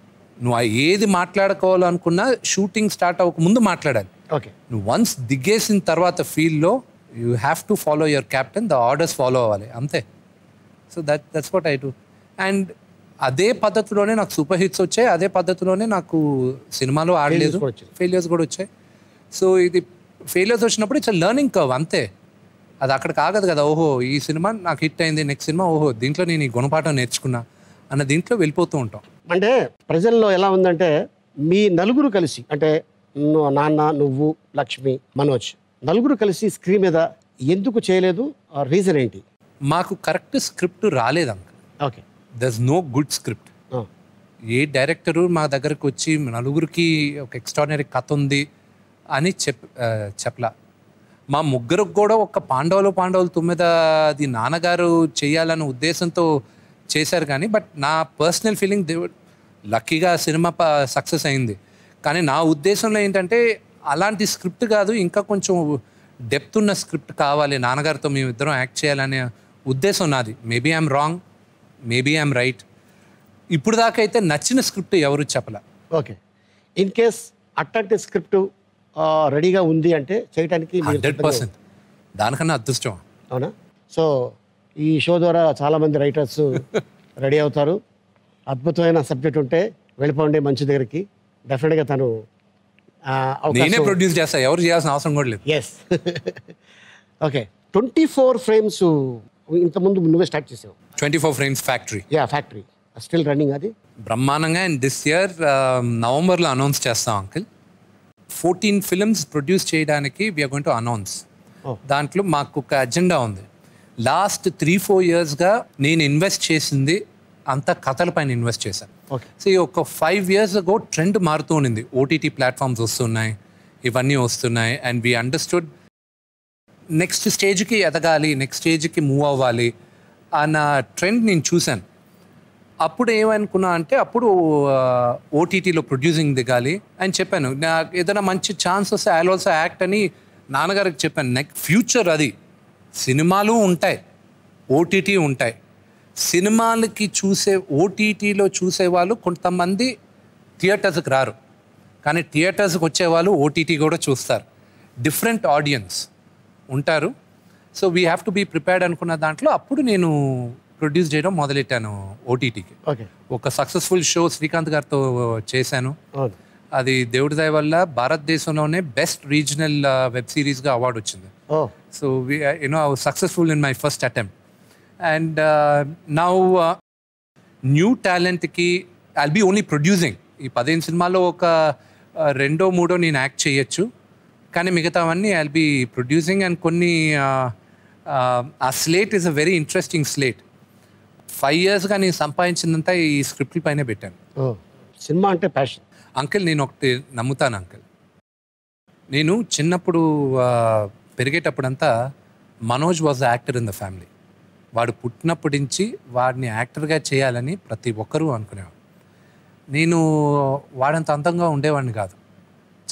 నువ్వు ఏది మాట్లాడుకోవాలనుకున్నా షూటింగ్ స్టార్ట్ అవ్వక ముందు మాట్లాడాలి ఓకే నువ్వు వన్స్ దిగేసిన తర్వాత ఫీల్డ్లో you have to follow your captain the orders follow అవ్వాలి అంతే so that that's what I to and అదే పద్ధతిలోనే నాకు సూపర్ హిట్స్ వచ్చాయి అదే పద్ధతిలోనే నాకు సినిమాలో ఆడలేదు ఫెయిలియర్స్ కూడా వచ్చాయి సో ఇది ఫెయిలియర్స్ వచ్చినప్పుడు ఇట్స్ లెర్నింగ్ కవ్ అంతే అది అక్కడ కాగదు కదా ఓహో ఈ సినిమా నాకు హిట్ అయింది నెక్స్ట్ సినిమా ఓహో దీంట్లో నేను ఈ గుణపాఠం నేర్చుకున్నా అన్న దీంట్లో వెళ్ళిపోతూ ఉంటాం అంటే ప్రజల్లో ఎలా ఉందంటే మీ నలుగురు కలిసి అంటే నాన్న నువ్వు లక్ష్మి మనోజ్ నలుగురు కలిసి స్క్రీన్ మీద ఎందుకు చేయలేదు రీజన్ ఏంటి మాకు కరెక్ట్ స్క్రిప్ట్ రాలేదు okay thus no good script ఏ డైరెక్టరు మా దగ్గరకు వచ్చి నలుగురికి ఒక ఎక్స్ట్రాడినరీ కథ ఉంది అని చెప్ చెప్పలా మా ముగ్గురికి కూడా ఒక పాండవులు పాండవులు తుమ్మిద అది నాన్నగారు చేయాలనే ఉద్దేశంతో చేశారు కానీ బట్ నా పర్సనల్ ఫీలింగ్ దే లక్కీగా సినిమా సక్సెస్ అయింది కానీ నా ఉద్దేశంలో ఏంటంటే అలాంటి స్క్రిప్ట్ కాదు ఇంకా కొంచెం డెప్త్ ఉన్న స్క్రిప్ట్ కావాలి నాన్నగారితో మేమిద్దరం యాక్ట్ చేయాలనే ఉద్దేశం నాది maybe I'm wrong maybe I'm right ఇప్పుడు దాకా అయితే నచ్చిన స్క్రిప్ట్ ఎవరు చెప్పల ఓకే ఇన్ కేస్ అట్లాంటి స్క్రిప్ట్ రెడీగా ఉంది అంటే చేయడానికి హండ్రెడ్ పర్సెంట్ దానికన్నా అదృష్టం అవునా సో ఈ షో ద్వారా చాలామంది రైటర్స్ రెడీ అవుతారు అద్భుతమైన సబ్జెక్ట్ ఉంటే వెళ్ళిపోండి మంచి దగ్గరికి డెఫినెట్గా తను నేనే ప్రొడ్యూస్ చేస్తా ఎవరు చేయాల్సిన అవసరం కూడా లేదు yes *laughs* okay twenty four frames ఇంతకుముందు నువ్వే స్టార్ట్ చేసావు twenty four frames factory ya factory still running అది బ్రహ్మాండంగా అండ్ దిస్ ఇయర్ నవంబర్లో అనౌన్స్ చేస్తాం అంకిల్ ఫోర్టీన్ ఫిల్మ్స్ ప్రొడ్యూస్ చేయడానికి వీఆర్ గోయింగ్ టు అనౌన్స్ దాంట్లో మాకు ఒక అజెండా ఉంది లాస్ట్ త్రీ ఫోర్ ఇయర్స్గా నేను ఇన్వెస్ట్ చేసింది అంతా కథల పైన ఇన్వెస్ట్ చేశాను సో ఈ ఒక ఫైవ్ ఇయర్స్ గో ట్రెండ్ మారుతూ ఉండింది ఓటీటీ ప్లాట్ఫామ్స్ వస్తున్నాయి ఇవన్నీ వస్తున్నాయి అండ్ వీ అండర్స్టూడ్ నెక్స్ట్ స్టేజ్కి ఎదగాలి నెక్స్ట్ స్టేజ్కి మూవ్ అవ్వాలి అన్న ట్రెండ్ నేను చూశాను అప్పుడు ఏమనుకున్నా అంటే అప్పుడు ఓటీటీలో ప్రొడ్యూసింగ్ దిగాలి అని చెప్పాను నాకు ఏదైనా మంచి ఛాన్స్ వస్తే ఐ ఆల్సో యాక్ట్ అని నాన్నగారికి చెప్పాను నెక్స్ట్ ఫ్యూచర్ అది సినిమాలు ఉంటాయి ఓటీటీ ఉంటాయి సినిమాలకి చూసే ఓటీటీలో చూసేవాళ్ళు కొంతమంది థియేటర్స్కి రారు కానీ థియేటర్స్కి వచ్చేవాళ్ళు ఓటీటీ కూడా చూస్తారు డిఫరెంట్ ఆడియన్స్ ఉంటారు so we have to be prepared అనుకున్న దాంట్లో అప్పుడు నేను ప్రొడ్యూస్ చేయడం మొదలెట్టాను ఓటీటీకి ఒక సక్సెస్ఫుల్ షో శ్రీకాంత్ గారితో చేశాను అది దేవుడి దయ వల్ల భారతదేశంలోనే బెస్ట్ రీజనల్ వెబ్ సిరీస్గా అవార్డు వచ్చింది so you know I successful in my first attempt and నా న్యూ టాలెంట్కి ఐ బీ ఓన్లీ ప్రొడ్యూసింగ్ ఈ పదిహేను సినిమాల్లో ఒక uh, రెండో మూడో నేను యాక్ట్ చేయొచ్చు కానీ మిగతావన్నీ ఐల్ బీ ప్రొడ్యూసింగ్ అండ్ కొన్ని ఆ slate is a very interesting slate five ఇయర్స్గా నేను సంపాదించిందంతా ఈ స్క్రిప్ట్ పైన పెట్టాను సినిమా అంటే ప్యాషన్ అంకిల్ నేను ఒకటి నమ్ముతాను అంకిల్ నేను చిన్నప్పుడు పెరిగేటప్పుడంతా Manoj was actor in the family వాడు పుట్టినప్పటి నుంచి వాడిని యాక్టర్గా చేయాలని ప్రతి ఒక్కరూ అనుకునేవాడు నేను వాడంత అందంగా ఉండేవాడిని కాదు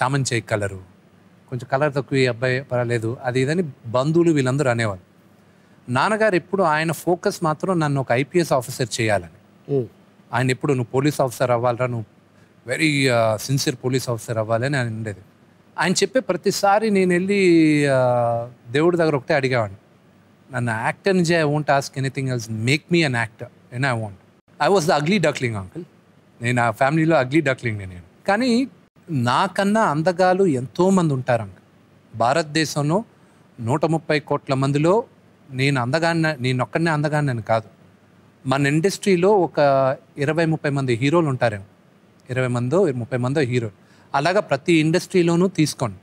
చామంచేయి కలరు కొంచెం కలర్ తక్కువ అబ్బాయి పర్వాలేదు అది ఇదని బంధువులు వీళ్ళందరూ అనేవాళ్ళు నాన్నగారు ఎప్పుడు ఆయన ఫోకస్ మాత్రం నన్ను ఒక ఐపీఎస్ ఆఫీసర్ చేయాలని ఆయన ఎప్పుడు నువ్వు పోలీస్ ఆఫీసర్ అవ్వాలరా నువ్వు వెరీ సిన్సియర్ పోలీస్ ఆఫీసర్ అవ్వాలని ఆయన ఉండేది ఆయన చెప్పే ప్రతిసారి నేను వెళ్ళి దేవుడి దగ్గర ఒకటే అడిగేవాడిని నన్ను యాక్టర్ నుంచి I want ask anything else make me an actor and I want I was the ugly duckling uncle నేను ఆ ఫ్యామిలీలో అగ్లీ డక్లింగ్ నేను కానీ నాకన్నా అందగాలు ఎంతోమంది ఉంటారంట భారతదేశంలో నూట ముప్పై కోట్ల మందిలో నేను అందగాన్న నేనొక్కడనే అందగాన్నని కాదు మన ఇండస్ట్రీలో ఒక ఇరవై ముప్పై మంది హీరోలు ఉంటారేమో ఇరవై మందో ముప్పై మందో హీరోలు అలాగా ప్రతి ఇండస్ట్రీలోనూ తీసుకోండి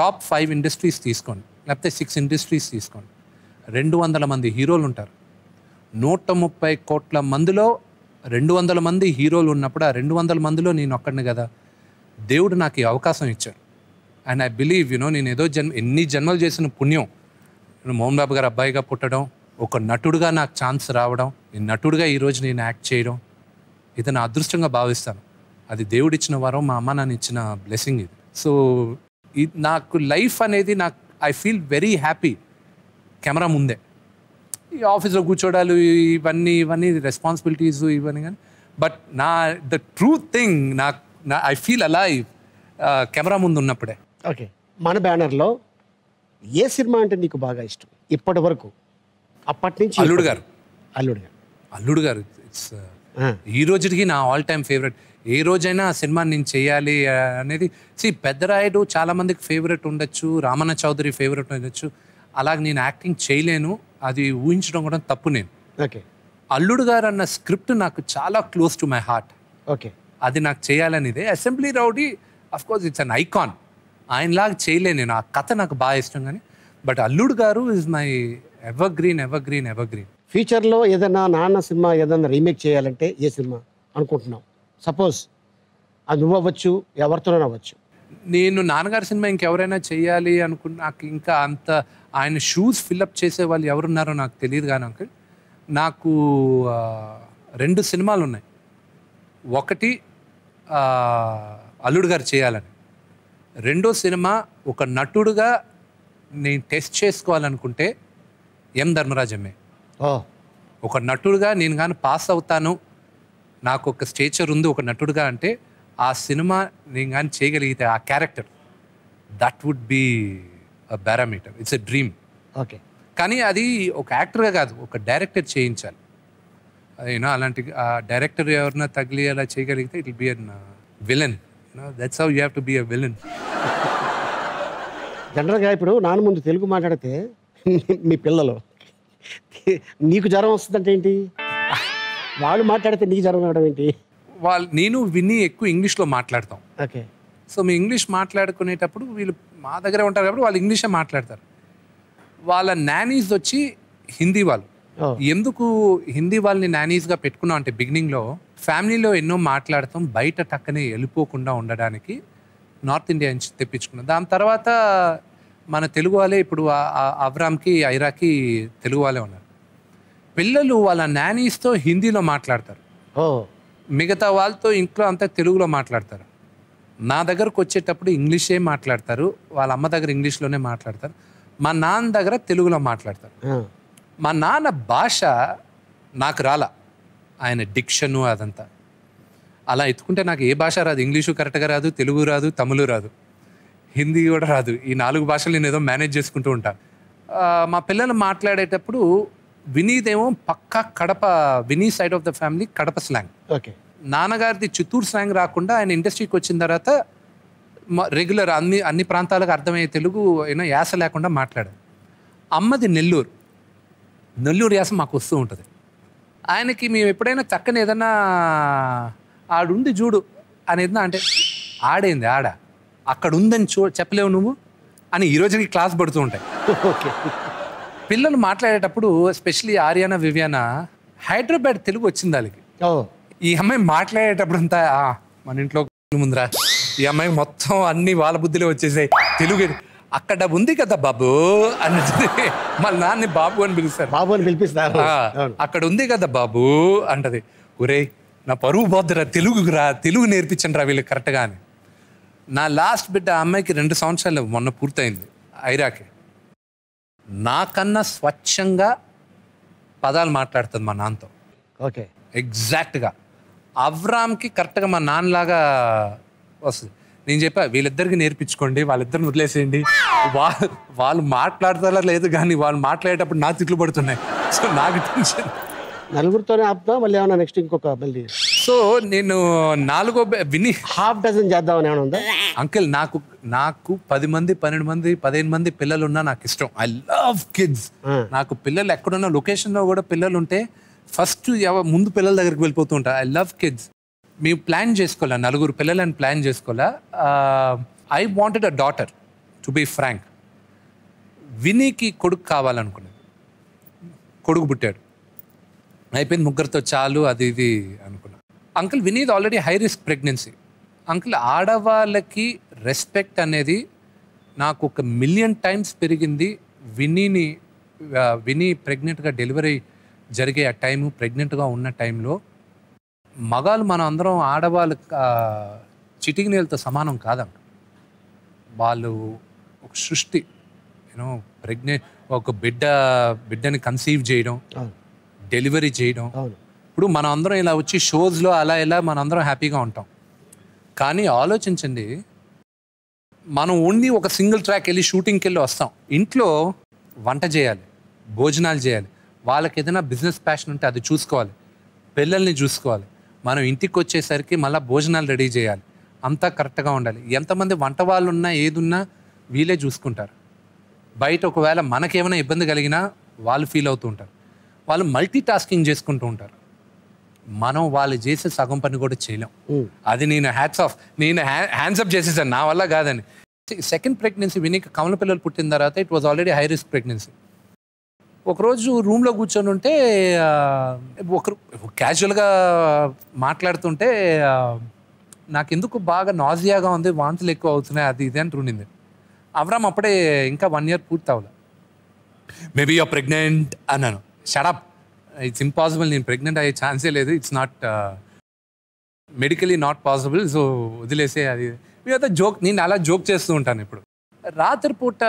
టాప్ ఫైవ్ ఇండస్ట్రీస్ తీసుకోండి లేకపోతే సిక్స్ ఇండస్ట్రీస్ తీసుకోండి రెండు వందల మంది హీరోలు ఉంటారు నూట ముప్పై కోట్ల మందిలో రెండు వందల మంది హీరోలు ఉన్నప్పుడు ఆ రెండు వందల మందిలో నేను ఒక్కడిని కదా దేవుడు నాకు ఈ అవకాశం ఇచ్చాడు అండ్ ఐ బిలీవ్ యునో నేను ఏదో జన్మ ఎన్ని జన్మలు చేసిన పుణ్యం మోహన్ బాబు గారు అబ్బాయిగా పుట్టడం ఒక నటుడుగా నాకు ఛాన్స్ రావడం నేను నటుడుగా ఈరోజు నేను యాక్ట్ చేయడం ఇది నా అదృష్టంగా భావిస్తాను అది దేవుడిచ్చిన వరం మా అమ్మ నాన్న ఇచ్చిన బ్లెస్సింగ్ ఇది సో నాకు లైఫ్ అనేది నాకు I feel very happy camera ముందే ఈ ఆఫీస్లో కూర్చోడాలు ఇవన్నీ ఇవన్నీ రెస్పాన్సిబిలిటీస్ ఇవన్నీ కానీ బట్ నా ద ట్రూ థింగ్ నాకు నా ఐ ఫీల్ అలా కెమెరా ముందు ఉన్నప్పుడే ఓకే మన బ్యానర్లో ఏ సినిమా అంటే నీకు బాగా ఇష్టం ఇప్పటి వరకు అప్పటి నుంచి అల్లుడు గారు అల్లుడు గారు అల్లుడు గారు ఇట్స్ uh, ఈ రోజుకి నా ఆల్ టైమ్ ఫేవరెట్ ఏ రోజైనా ఆ సినిమా నేను చేయాలి అనేది సి పెద్దరాయుడు చాలామందికి ఫేవరెట్ ఉండొచ్చు రామన్న చౌదరి ఫేవరెట్ ఉండొచ్చు అలాగే నేను యాక్టింగ్ చేయలేను అది ఊహించడం కూడా తప్పు నేను ఓకే అల్లుడు గారు అన్న స్క్రిప్ట్ నాకు చాలా close to my heart okay అది నాకు చేయాలనిదే assembly rowdy course it's an icon ఆయనలాగా చేయలే నేను ఆ కథ నాకు బాగా ఇష్టం కానీ but Alludu Garu is my evergreen evergreen evergreen ఫ్యూచర్లో ఏదైనా నాన్న సినిమా ఏదైనా రీమేక్ చేయాలంటే ఏ సినిమా అనుకుంటున్నావు సపోజ్ అది నువ్వు అవ్వచ్చు ఎవరితోనైనా అవ్వచ్చు నేను నాన్నగారి సినిమా ఇంకెవరైనా చేయాలి అనుకున్న నాకు ఇంకా అంత ఆయన షూస్ ఫిల్అప్ చేసే వాళ్ళు ఎవరున్నారో నాకు తెలియదు కానీ అంకల్ నాకు రెండు సినిమాలు ఉన్నాయి ఒకటి అల్లుడు గారు చేయాలని రెండో సినిమా ఒక నటుడుగా నేను టెస్ట్ చేసుకోవాలనుకుంటే ఎం ధర్మరాజమ్మే ఒక నటుడుగా నేను కానీ పాస్ అవుతాను నాకు ఒక స్టేచర్ ఉంది ఒక నటుడుగా అంటే ఆ సినిమా నేను కానీ చేయగలిగితే ఆ character that would be barometer it's a dream okay కానీ అది ఒక యాక్టర్గా కాదు ఒక డైరెక్టర్ చేయించాలి యూనో అలాంటి ఆ డైరెక్టర్ ఎవరినా తగిలి అలా చేయగలిగితే it be an villain that's how you have to be a villain జనరల్గా ఇప్పుడు నాన్న ముందు తెలుగు మాట్లాడితే మీ పిల్లలు నీకు జ్వరం వస్తుందంటే ఏంటి వాళ్ళు మాట్లాడితే నీకు జ్వరం రావడం ఏంటి వాళ్ళు నేను విని ఎక్కువ ఇంగ్లీష్లో మాట్లాడతాం ఓకే సో మీ ఇంగ్లీష్ మాట్లాడుకునేటప్పుడు వీళ్ళు మా దగ్గరే ఉంటారు కాబట్టి వాళ్ళు ఇంగ్లీషే మాట్లాడతారు వాళ్ళ నానీస్ వచ్చి హిందీ వాళ్ళు ఎందుకు హిందీ వాళ్ళని నానీస్గా పెట్టుకున్నాం అంటే బిగినింగ్లో ఫ్యామిలీలో ఎన్నో మాట్లాడతాం బయట టక్కనే వెళ్ళిపోకుండా ఉండడానికి నార్త్ ఇండియా నుంచి తెప్పించుకున్నాం దాని తర్వాత మన తెలుగు వాళ్ళే ఇప్పుడు అవరామ్కి ఐరాకి తెలుగు వాళ్ళే ఉన్నారు పిల్లలు వాళ్ళ నానీస్తో హిందీలో మాట్లాడతారు మిగతా వాళ్ళతో ఇంట్లో అంతా తెలుగులో మాట్లాడతారు నా దగ్గరకు వచ్చేటప్పుడు ఇంగ్లీషే మాట్లాడతారు వాళ్ళ అమ్మ దగ్గర ఇంగ్లీష్లోనే మాట్లాడతారు మా నాన్న దగ్గర తెలుగులో మాట్లాడతారు మా నాన్న భాష నాకు రాలా ఆయన డిక్షను అదంతా అలా ఎత్తుకుంటే నాకు ఏ భాష రాదు ఇంగ్లీషు కరెక్ట్గా రాదు తెలుగు రాదు తమిళ రాదు హిందీ కూడా రాదు ఈ నాలుగు భాషలు నేను ఏదో మేనేజ్ చేసుకుంటూ ఉంటాను మా పిల్లలు మాట్లాడేటప్పుడు వినీదేమో పక్కా Kadapa Vinny side of the family Kadapa slang okay నాన్నగారిది చిత్తూరు స్లాంగ్ రాకుండా ఆయన ఇండస్ట్రీకి వచ్చిన తర్వాత రెగ్యులర్ అన్ని అన్ని ప్రాంతాలకు అర్థమయ్యే తెలుగు ఏమో యాస లేకుండా మాట్లాడారు అమ్మది నెల్లూరు నొల్లూరు యాస మాకు వస్తూ ఉంటుంది ఆయనకి మేము ఎప్పుడైనా చక్కని ఏదన్నా ఆడుండి చూడు అనేది అంటే ఆడైంది ఆడ అక్కడ ఉందని చూ చెప్పలేవు నువ్వు అని ఈ రోజుకి క్లాస్ పడుతూ ఉంటాయి ఓకే పిల్లలు మాట్లాడేటప్పుడు ఎస్పెషలీ ఆర్యానా వివ్యానా హైదరాబాద్ తెలుగు వచ్చింది వాళ్ళకి ఈ అమ్మాయి మాట్లాడేటప్పుడు అంతా మన ఇంట్లో ముందురా ఈ అమ్మాయి మొత్తం అన్ని వాళ్ళ బుద్ధిలో వచ్చేసాయి తెలుగు అక్కడ ఉంది కదా బాబు అని మళ్ళీ నాన్ని బాబు అని పిలుస్తారు బాబు అని పిలిపిస్తారు అక్కడ ఉంది కదా బాబు అంటది ఒరే నా పరువు తెలుగు రా తెలుగు నేర్పించండి రా వీళ్ళు కరెక్ట్గా అని నా లాస్ట్ బిడ్డ అమ్మాయికి రెండు సంవత్సరాలు మొన్న పూర్తయింది ఐరాకి నాకన్నా స్వచ్ఛంగా పదాలు మాట్లాడుతుంది మా నాన్నతో ఓకే ఎగ్జాక్ట్గా అవ్రామ్కి కరెక్ట్గా మా నాన్నలాగా వస్తుంది నేను చెప్పా వీళ్ళిద్దరికి నేర్పించుకోండి వాళ్ళిద్దరిని వదిలేసేయండి వా వాళ్ళు మాట్లాడతారా లేదు కానీ వాళ్ళు మాట్లాడేటప్పుడు నా తిట్లు పడుతున్నాయి సో నాకు టెన్షన్ నలుగురితోనే ఆపుతా మళ్ళీ ఏమన్నా నెక్స్ట్ ఇంకొక మళ్ళీ సో నేను నాలుగో విని హాఫ్ డజన్ చేద్దాం ఏమైనా ఉందా అంకిల్ నాకు నాకు పది మంది పన్నెండు మంది పదిహేను మంది పిల్లలు ఉన్నా నాకు ఇష్టం ఐ లవ్ కిడ్స్ నాకు పిల్లలు ఎక్కడున్న లొకేషన్లో కూడా పిల్లలు ఉంటే ఫస్ట్ ముందు పిల్లల దగ్గరికి వెళ్ళిపోతూ ఉంటా ఐ లవ్ కిడ్స్ మేము ప్లాన్ చేసుకోలే నలుగురు పిల్లలను ప్లాన్ చేసుకోలే I wanted a daughter to be frank వినీకి కొడుకు కావాలనుకున్నాను కొడుకు పుట్టాడు అయిపోయింది ముగ్గురితో చాలు అది ఇది అనుకున్నా అంకుల్ వినీది already high risk pregnancy uncle ఆడవాళ్ళకి రెస్పెక్ట్ అనేది నాకు ఒక మిలియన్ టైమ్స్ పెరిగింది వినీని విని ప్రెగ్నెంట్గా డెలివరీ జరిగే ఆ టైము ప్రెగ్నెంట్గా ఉన్న టైంలో మగాళ్ళు మనం అందరం ఆడవాళ్ళు చిటికి నీళ్ళతో సమానం కాదంట వాళ్ళు ఒక సృష్టి యూనో ప్రెగ్నె ఒక బిడ్డ బిడ్డని కన్సీవ్ చేయడం డెలివరీ చేయడం ఇప్పుడు మనం అందరం ఇలా వచ్చి షోస్లో అలా ఇలా అందరం హ్యాపీగా ఉంటాం కానీ ఆలోచించండి మనం ఓన్లీ ఒక సింగిల్ ట్రాక్ వెళ్ళి షూటింగ్కి వెళ్ళి వస్తాం ఇంట్లో వంట చేయాలి భోజనాలు చేయాలి వాళ్ళకి ఏదైనా బిజినెస్ ప్యాషన్ ఉంటే అది చూసుకోవాలి పిల్లల్ని చూసుకోవాలి మనం ఇంటికి వచ్చేసరికి మళ్ళీ భోజనాలు రెడీ చేయాలి అంతా కరెక్ట్గా ఉండాలి ఎంతమంది వంట వాళ్ళు ఉన్నా ఏదున్నా వీళ్ళే చూసుకుంటారు బయట ఒకవేళ మనకేమైనా ఇబ్బంది కలిగినా వాళ్ళు ఫీల్ అవుతూ ఉంటారు వాళ్ళు మల్టీ టాస్కింగ్ చేసుకుంటూ ఉంటారు మనం వాళ్ళు చేసే సగం పని కూడా చేయలేం అది నేను హ్యాట్స్ ఆఫ్ నేను హ్యాండ్స్ అప్ చేసేసాను నా వల్ల కాదని సెకండ్ ప్రెగ్నెన్సీ వినిక కమల పిల్లలు పుట్టిన తర్వాత it was already high risk pregnancy ఒకరోజు రూమ్లో కూర్చొని ఉంటే ఒకరు క్యాజువల్గా మాట్లాడుతుంటే నాకు ఎందుకు బాగా నాజియాగా ఉంది వాంతులు ఎక్కువ అవుతున్నాయి అది ఇది ఉండింది అవరామ్ అప్పుడే ఇంకా వన్ ఇయర్ పూర్తి అవ్వలే మేబీ ఆర్ ప్రెగ్నెంట్ అన్నాను షడప్ ఇట్స్ ఇంపాసిబుల్ నేను ప్రెగ్నెంట్ అయ్యే ఛాన్సే లేదు it's not medically not possible so వదిలేసే అది మీతో జోక్ నేను అలా జోక్ చేస్తూ ఉంటాను ఇప్పుడు రాత్రిపూట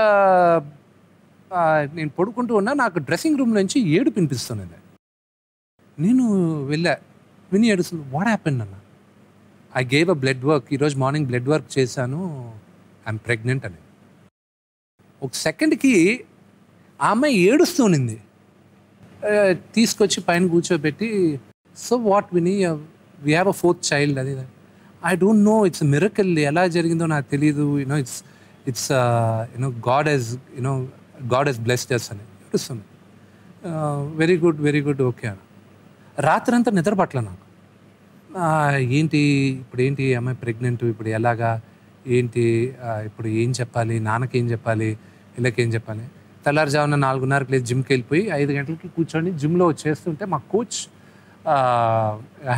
నేను పడుకుంటూ ఉన్నా నాకు డ్రెస్సింగ్ రూమ్ నుంచి ఏడు వినిపిస్తున్నాను నేను వెళ్ళా విని ఏడుస్తుంది వాట్ హ్యాపెండ్ అన్న I gave a blood work ఈరోజు మార్నింగ్ బ్లడ్ వర్క్ చేశాను ఐఎమ్ ప్రెగ్నెంట్ అని ఒక సెకండ్కి ఆ అమ్మాయి ఏడుస్తూనింది తీసుకొచ్చి పైన కూర్చోబెట్టి so what Vinny we have a fourth child అది I don't know it's miracle ఎలా జరిగిందో నాకు తెలియదు you know it's it's you know God he's you know God he's bless అని ఏడుస్తుంది very good very good okay అని రాత్రంతా నిద్ర పట్ల నాకు ఏంటి ఇప్పుడు ఏంటి అమ్మాయి ప్రెగ్నెంట్ ఇప్పుడు ఎలాగా ఏంటి ఇప్పుడు ఏం చెప్పాలి నాన్నకి ఏం చెప్పాలి వీళ్ళకేం చెప్పాలి తెల్లారుజామున నాలుగున్నరకు లేదు జిమ్కి వెళ్ళిపోయి ఐదు గంటలకి కూర్చొని జిమ్లో చేస్తుంటే మా కోచ్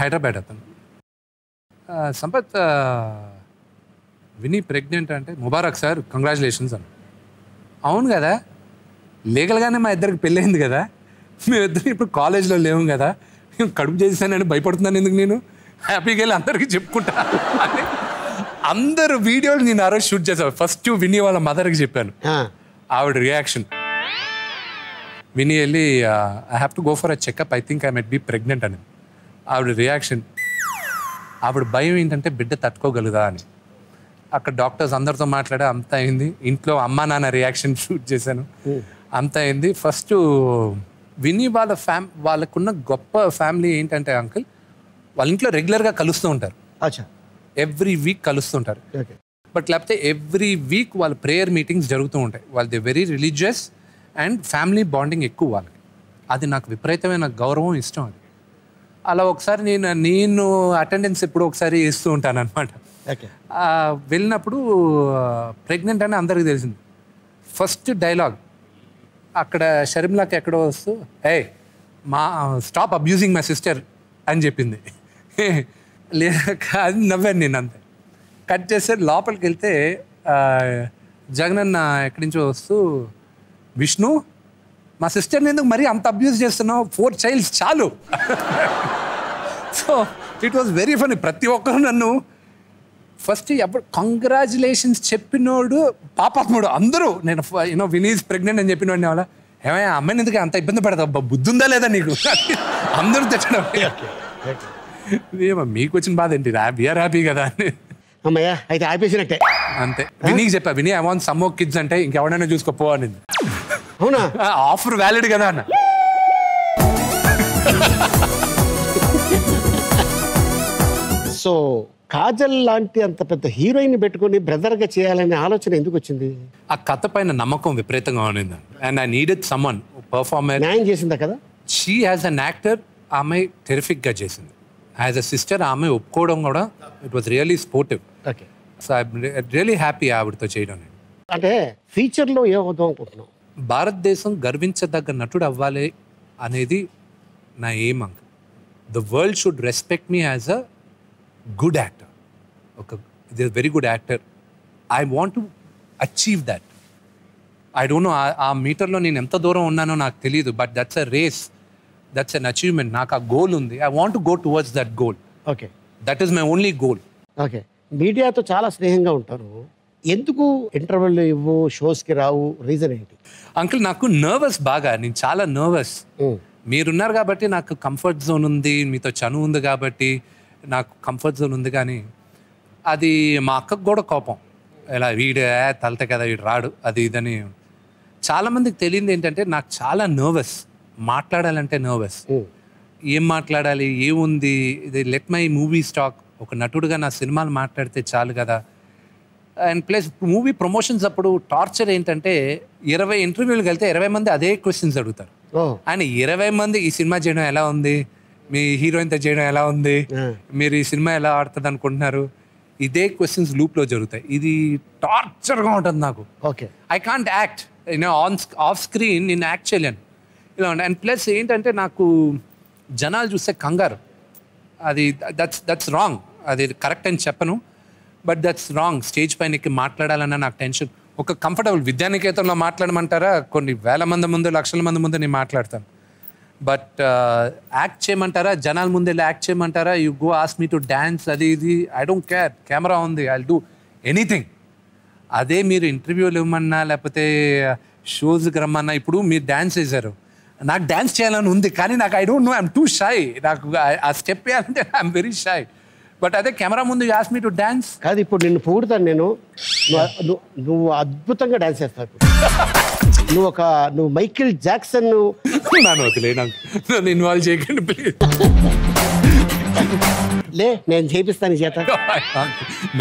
హైదరాబాద్ అతను సంపత్ విని ప్రెగ్నెంట్ అంటే ముబారక్ సార్ కంగ్రాచులేషన్స్ అన్న అవును కదా లీగల్గానే మా ఇద్దరికి పెళ్ళైంది కదా మేమిద్దరం ఇప్పుడు కాలేజ్లో లేము కదా కడుపు చేసేసానని భయపడుతున్నాను ఎందుకు నేను హ్యాపీగా వెళ్ళి అందరికీ చెప్పుకుంటా అని అందరు వీడియోలు నేను ఆ షూట్ చేశాను ఫస్ట్ విని వాళ్ళ మదర్కి చెప్పాను ఆవిడ రియాక్షన్ విని వెళ్ళి I have to go for a checkup I think I met be pregnant అని ఆవిడ రియాక్షన్ ఆవిడ భయం ఏంటంటే బిడ్డ తట్టుకోగలదా అని అక్కడ డాక్టర్స్ అందరితో మాట్లాడే అంత అయింది ఇంట్లో అమ్మా నాన్న రియాక్షన్ షూట్ చేశాను అంత అయింది ఫస్ట్ విని వాళ్ళ ఫ్యామ్ వాళ్ళకున్న గొప్ప ఫ్యామిలీ ఏంటంటే అంకుల్ వాళ్ళ ఇంట్లో రెగ్యులర్గా కలుస్తూ ఉంటారు ఎవ్రీ వీక్ కలుస్తూ ఉంటారు బట్ లేకపోతే ఎవ్రీ వీక్ వాళ్ళ ప్రేయర్ మీటింగ్స్ జరుగుతూ ఉంటాయి వాళ్ళు the very religious and family bonding ఎక్కువ వాళ్ళకి అది నాకు విపరీతమైన గౌరవం ఇష్టం అది అలా ఒకసారి నేను నేను అటెండెన్స్ ఎప్పుడు ఒకసారి ఇస్తూ ఉంటాను అనమాట వెళ్ళినప్పుడు ప్రెగ్నెంట్ అని అందరికీ తెలిసింది ఫస్ట్ డైలాగ్ అక్కడ షర్మిలాకి ఎక్కడో వస్తూ ఏ మా స్టాప్ అబ్యూజింగ్ మై సిస్టర్ అని చెప్పింది *laughs* లేక అది నవ్వాను నేను అంతే కట్ చేస్తే లోపలికి వెళ్తే అన్న ఎక్కడి నుంచో వస్తూ విష్ణు మా సిస్టర్ని ఎందుకు మరీ అంత అబ్యూజ్ చేస్తున్నావు ఫోర్ చైల్డ్స్ చాలు so it was very funny ప్రతి ఒక్కరు నన్ను ఫస్ట్ ఎవరు కంగ్రాచులేషన్స్ చెప్పినోడు పాపముడు అందరూ నేను యూనో వినీజ్ ప్రెగ్నెంట్ అని చెప్పినోడిని వాళ్ళ ఏమైనా అమ్మాయిని ఎందుకు అంత ఇబ్బంది పెడతావు ఉందా లేదా నీకు అందరూ తెచ్చిన ఏమో మీకు వచ్చిన బాధ ఏంటి వీఆర్ హ్యాపీ కదా అని అమ్మయ్యా అయితే ఆపేసినట్టే అంతే వినీకి చెప్పా Vinny I want some more kids అంటే ఇంకెవడైనా చూసుకోపో అని అవునా ఆఫర్ వ్యాలిడ్ కదా అన్న సో కాజల్ లాంటి అంత పెద్ద హీరోయిన్ పెట్టుకుని బ్రదర్గా చేయాలనే ఆలోచన ఎందుకు వచ్చింది ఆ కథ పైన నమ్మకం విపరీతంగా ఉండింది and I needed someone performance న్యాయం చేసిందా కదా షీ యాజ్ అన్ యాక్టర్ ఆమె టెరిఫిక్గా చేసింది యాజ్ అ సిస్టర్ ఆమె ఒప్పుకోవడం కూడా it was really sportive okay so I really happy ఆవిడతో చేయడం అంటే ఫ్యూచర్లో ఏమవుతాం అనుకుంటున్నాం భారతదేశం గర్వించదగ్గ నటుడు అవ్వాలి అనేది నా aim the world should respect me as a good actor ఒక they very good actor I want to achieve that I don't know ఆ మీటర్లో నేను ఎంత దూరం ఉన్నానో నాకు తెలియదు but that's a race that's an achievement నాకు ఆ గోల్ ఉంది I want go towards that goal okay that is my only goal okay మీడియాతో చాలా స్నేహంగా ఉంటారు ఎందుకు ఇంటర్వ్యూలు ఇవ్వు షోస్కి రావు రీజన్ ఏంటి అంకుల్ నాకు నర్వస్ బాగా నేను చాలా నర్వస్ hmm. మీరున్నారు కాబట్టి నాకు కంఫర్ట్ జోన్ ఉంది మీతో చను ఉంది కాబట్టి నాకు కంఫర్ట్ జోన్ ఉంది కానీ అది మా అక్కకు కూడా కోపం ఇలా వీడు తలత కదా వీడు రాడు అది ఇదని చాలామందికి తెలియదు ఏంటంటే నాకు చాలా నర్వస్ మాట్లాడాలంటే నర్వస్ ఏం మాట్లాడాలి ఏముంది ఇది లెట్ మై మూవీ స్టాక్ ఒక నటుడుగా నా సినిమాలు మాట్లాడితే చాలు కదా అండ్ ప్లస్ మూవీ ప్రమోషన్స్ అప్పుడు టార్చర్ ఏంటంటే ఇరవై ఇంటర్వ్యూలకు వెళ్తే ఇరవై మంది అదే క్వశ్చన్స్ అడుగుతారు అండ్ ఇరవై మంది ఈ సినిమా చేయడం ఎలా ఉంది మీ హీరోయిన్ తో చేయడం ఎలా ఉంది మీరు ఈ సినిమా ఎలా ఆడుతుంది అనుకుంటున్నారు ఇదే క్వశ్చన్స్ లూప్ లో జరుగుతాయి ఇది టార్చర్ గా ఉంటుంది నాకు okay I can't act on off screen నేను యాక్ట్ చేయలేను ఇలా అండ్ ప్లస్ ఏంటంటే నాకు జనాలు చూస్తే కంగారు అది దట్స్ దట్స్ రాంగ్ అది కరెక్ట్ అని చెప్పను బట్ దట్స్ రాంగ్ స్టేజ్ పైన ఎక్కి మాట్లాడాలన్న నాకు టెన్షన్ ఒక కంఫర్టబుల్ విద్యానికేతంలో మాట్లాడమంటారా కొన్ని వేల మంది ముందు లక్షల మంది ముందు నేను మాట్లాడతాను బట్ యాక్ట్ చేయమంటారా జనాల ముందెళ్ళి యాక్ట్ చేయమంటారా you go ask me to dance అది ఇది ఐ డోంట్ కేర్ కెమెరా ఉంది ఐ డూ ఎనీథింగ్ అదే మీరు ఇంటర్వ్యూలు ఇవ్వమన్నా లేకపోతే షోస్కి రమ్మన్నా ఇప్పుడు మీరు డ్యాన్స్ చేశారు నాకు డ్యాన్స్ చేయాలని ఉంది కానీ నాకు I don't know I'm too shy నాకు ఆ స్టెప్ వేయాలంటే ఐఎమ్ వెరీ షై బట్ అదే కెమెరా ముందు యాస్ మీ టు డ్యాన్స్ కాదు ఇప్పుడు నిన్ను పూడతాను నేను నువ్వు అద్భుతంగా డ్యాన్స్ చేస్తావు నువ్వు ఒక నువ్వు మైకిల్ జాక్సన్ నన్ను ఇన్వాల్వ్ చేయకండి ప్లీజ్ లే నేను చేపిస్తాను చేత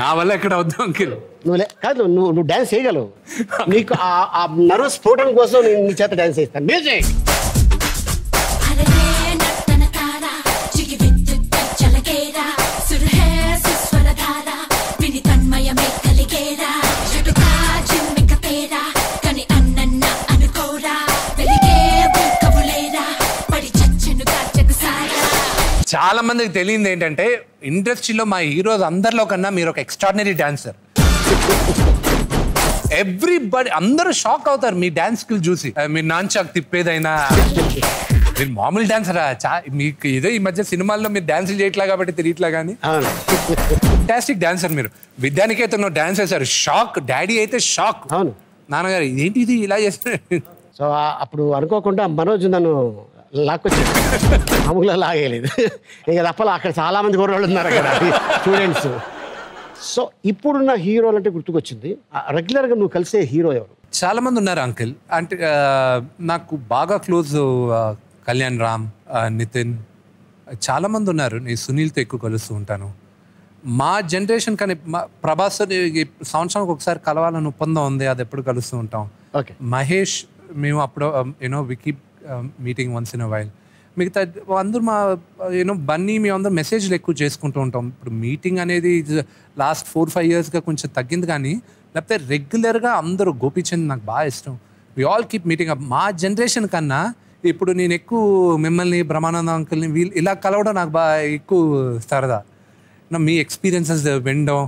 నా వల్ల ఎక్కడ వద్దు అంకిల్ నువ్వులే కాదు నువ్వు నువ్వు డ్యాన్స్ చేయగలవు నీకు ఆ నర్వస్ స్ఫోటం కోసం నేను నీ చేత డ్యాన్స్ చేస్తాను మ్యూజిక్ చాలా మందికి తెలియదు ఏంటంటే ఇండస్ట్రీలో మా హీరోస్ అందరిలో కన్నా మీరు ఒక ఎక్స్ట్రాడినరీ డాన్సర్ ఎవ్రీబడి అందరూ షాక్ అవుతారు మీ డాన్స్ స్కిల్ చూసి మీరు నాన్ చాక్ తిప్పేదైనా మీరు మామూలు డాన్సరా చా మీకు ఇదే ఈ మధ్య సినిమాల్లో మీరు డాన్సులు చేయట్లా కాబట్టి తిరిగిట్లా కానీ ఫ్యాంటాస్టిక్ డాన్సర్ మీరు విద్యానికి అయితే నువ్వు డాన్స్ వేశారు షాక్ డాడీ అయితే షాక్ అవును నాన్నగారు ఏంటి ఇది ఇలా చేస్తారు సో అప్పుడు అనుకోకుండా మనోజ్ నన్ను లాక్కొచ్చాడు మామూలుగా లాగేయలేదు ఇక తప్పల అక్కడ చాలామంది కుర్రాళ్ళు ఉన్నారు కదా స్టూడెంట్స్ సో ఇప్పుడున్న హీరోలు అంటే గుర్తుకొచ్చింది రెగ్యులర్గా నువ్వు కలిసే హీరో ఎవరు చాలా మంది ఉన్నారు అంకిల్ అంటే నాకు బాగా క్లోజ్ కళ్యాణ్ రామ్ నితిన్ చాలా మంది ఉన్నారు నేను సునీల్తో ఎక్కువ కలుస్తూ ఉంటాను మా జనరేషన్ కానీ మా ప్రభాస్ సంవత్సరానికి ఒకసారి కలవాలని ఒప్పందం ఉంది అది ఎప్పుడు కలుస్తూ ఉంటాం మహేష్ మేము అప్పుడు you know weekly meeting once in while మిగతా అందరూ మా యూనో బన్నీ మేము అందరూ మెసేజ్లు ఎక్కువ చేసుకుంటూ ఉంటాం ఇప్పుడు మీటింగ్ అనేది లాస్ట్ ఫోర్ ఫైవ్ ఇయర్స్గా కొంచెం తగ్గింది కానీ లేకపోతే రెగ్యులర్గా అందరూ గోపీచంద్ నాకు బాగా ఇష్టం we all keep meeting up మా జనరేషన్ కన్నా ఇప్పుడు నేను ఎక్కువ మిమ్మల్ని బ్రహ్మానంద అంకుల్ని వీళ్ళు ఇలా కలవడం నాకు బాగా ఎక్కువ సరదా మీ ఎక్స్పీరియన్సెస్ వినడం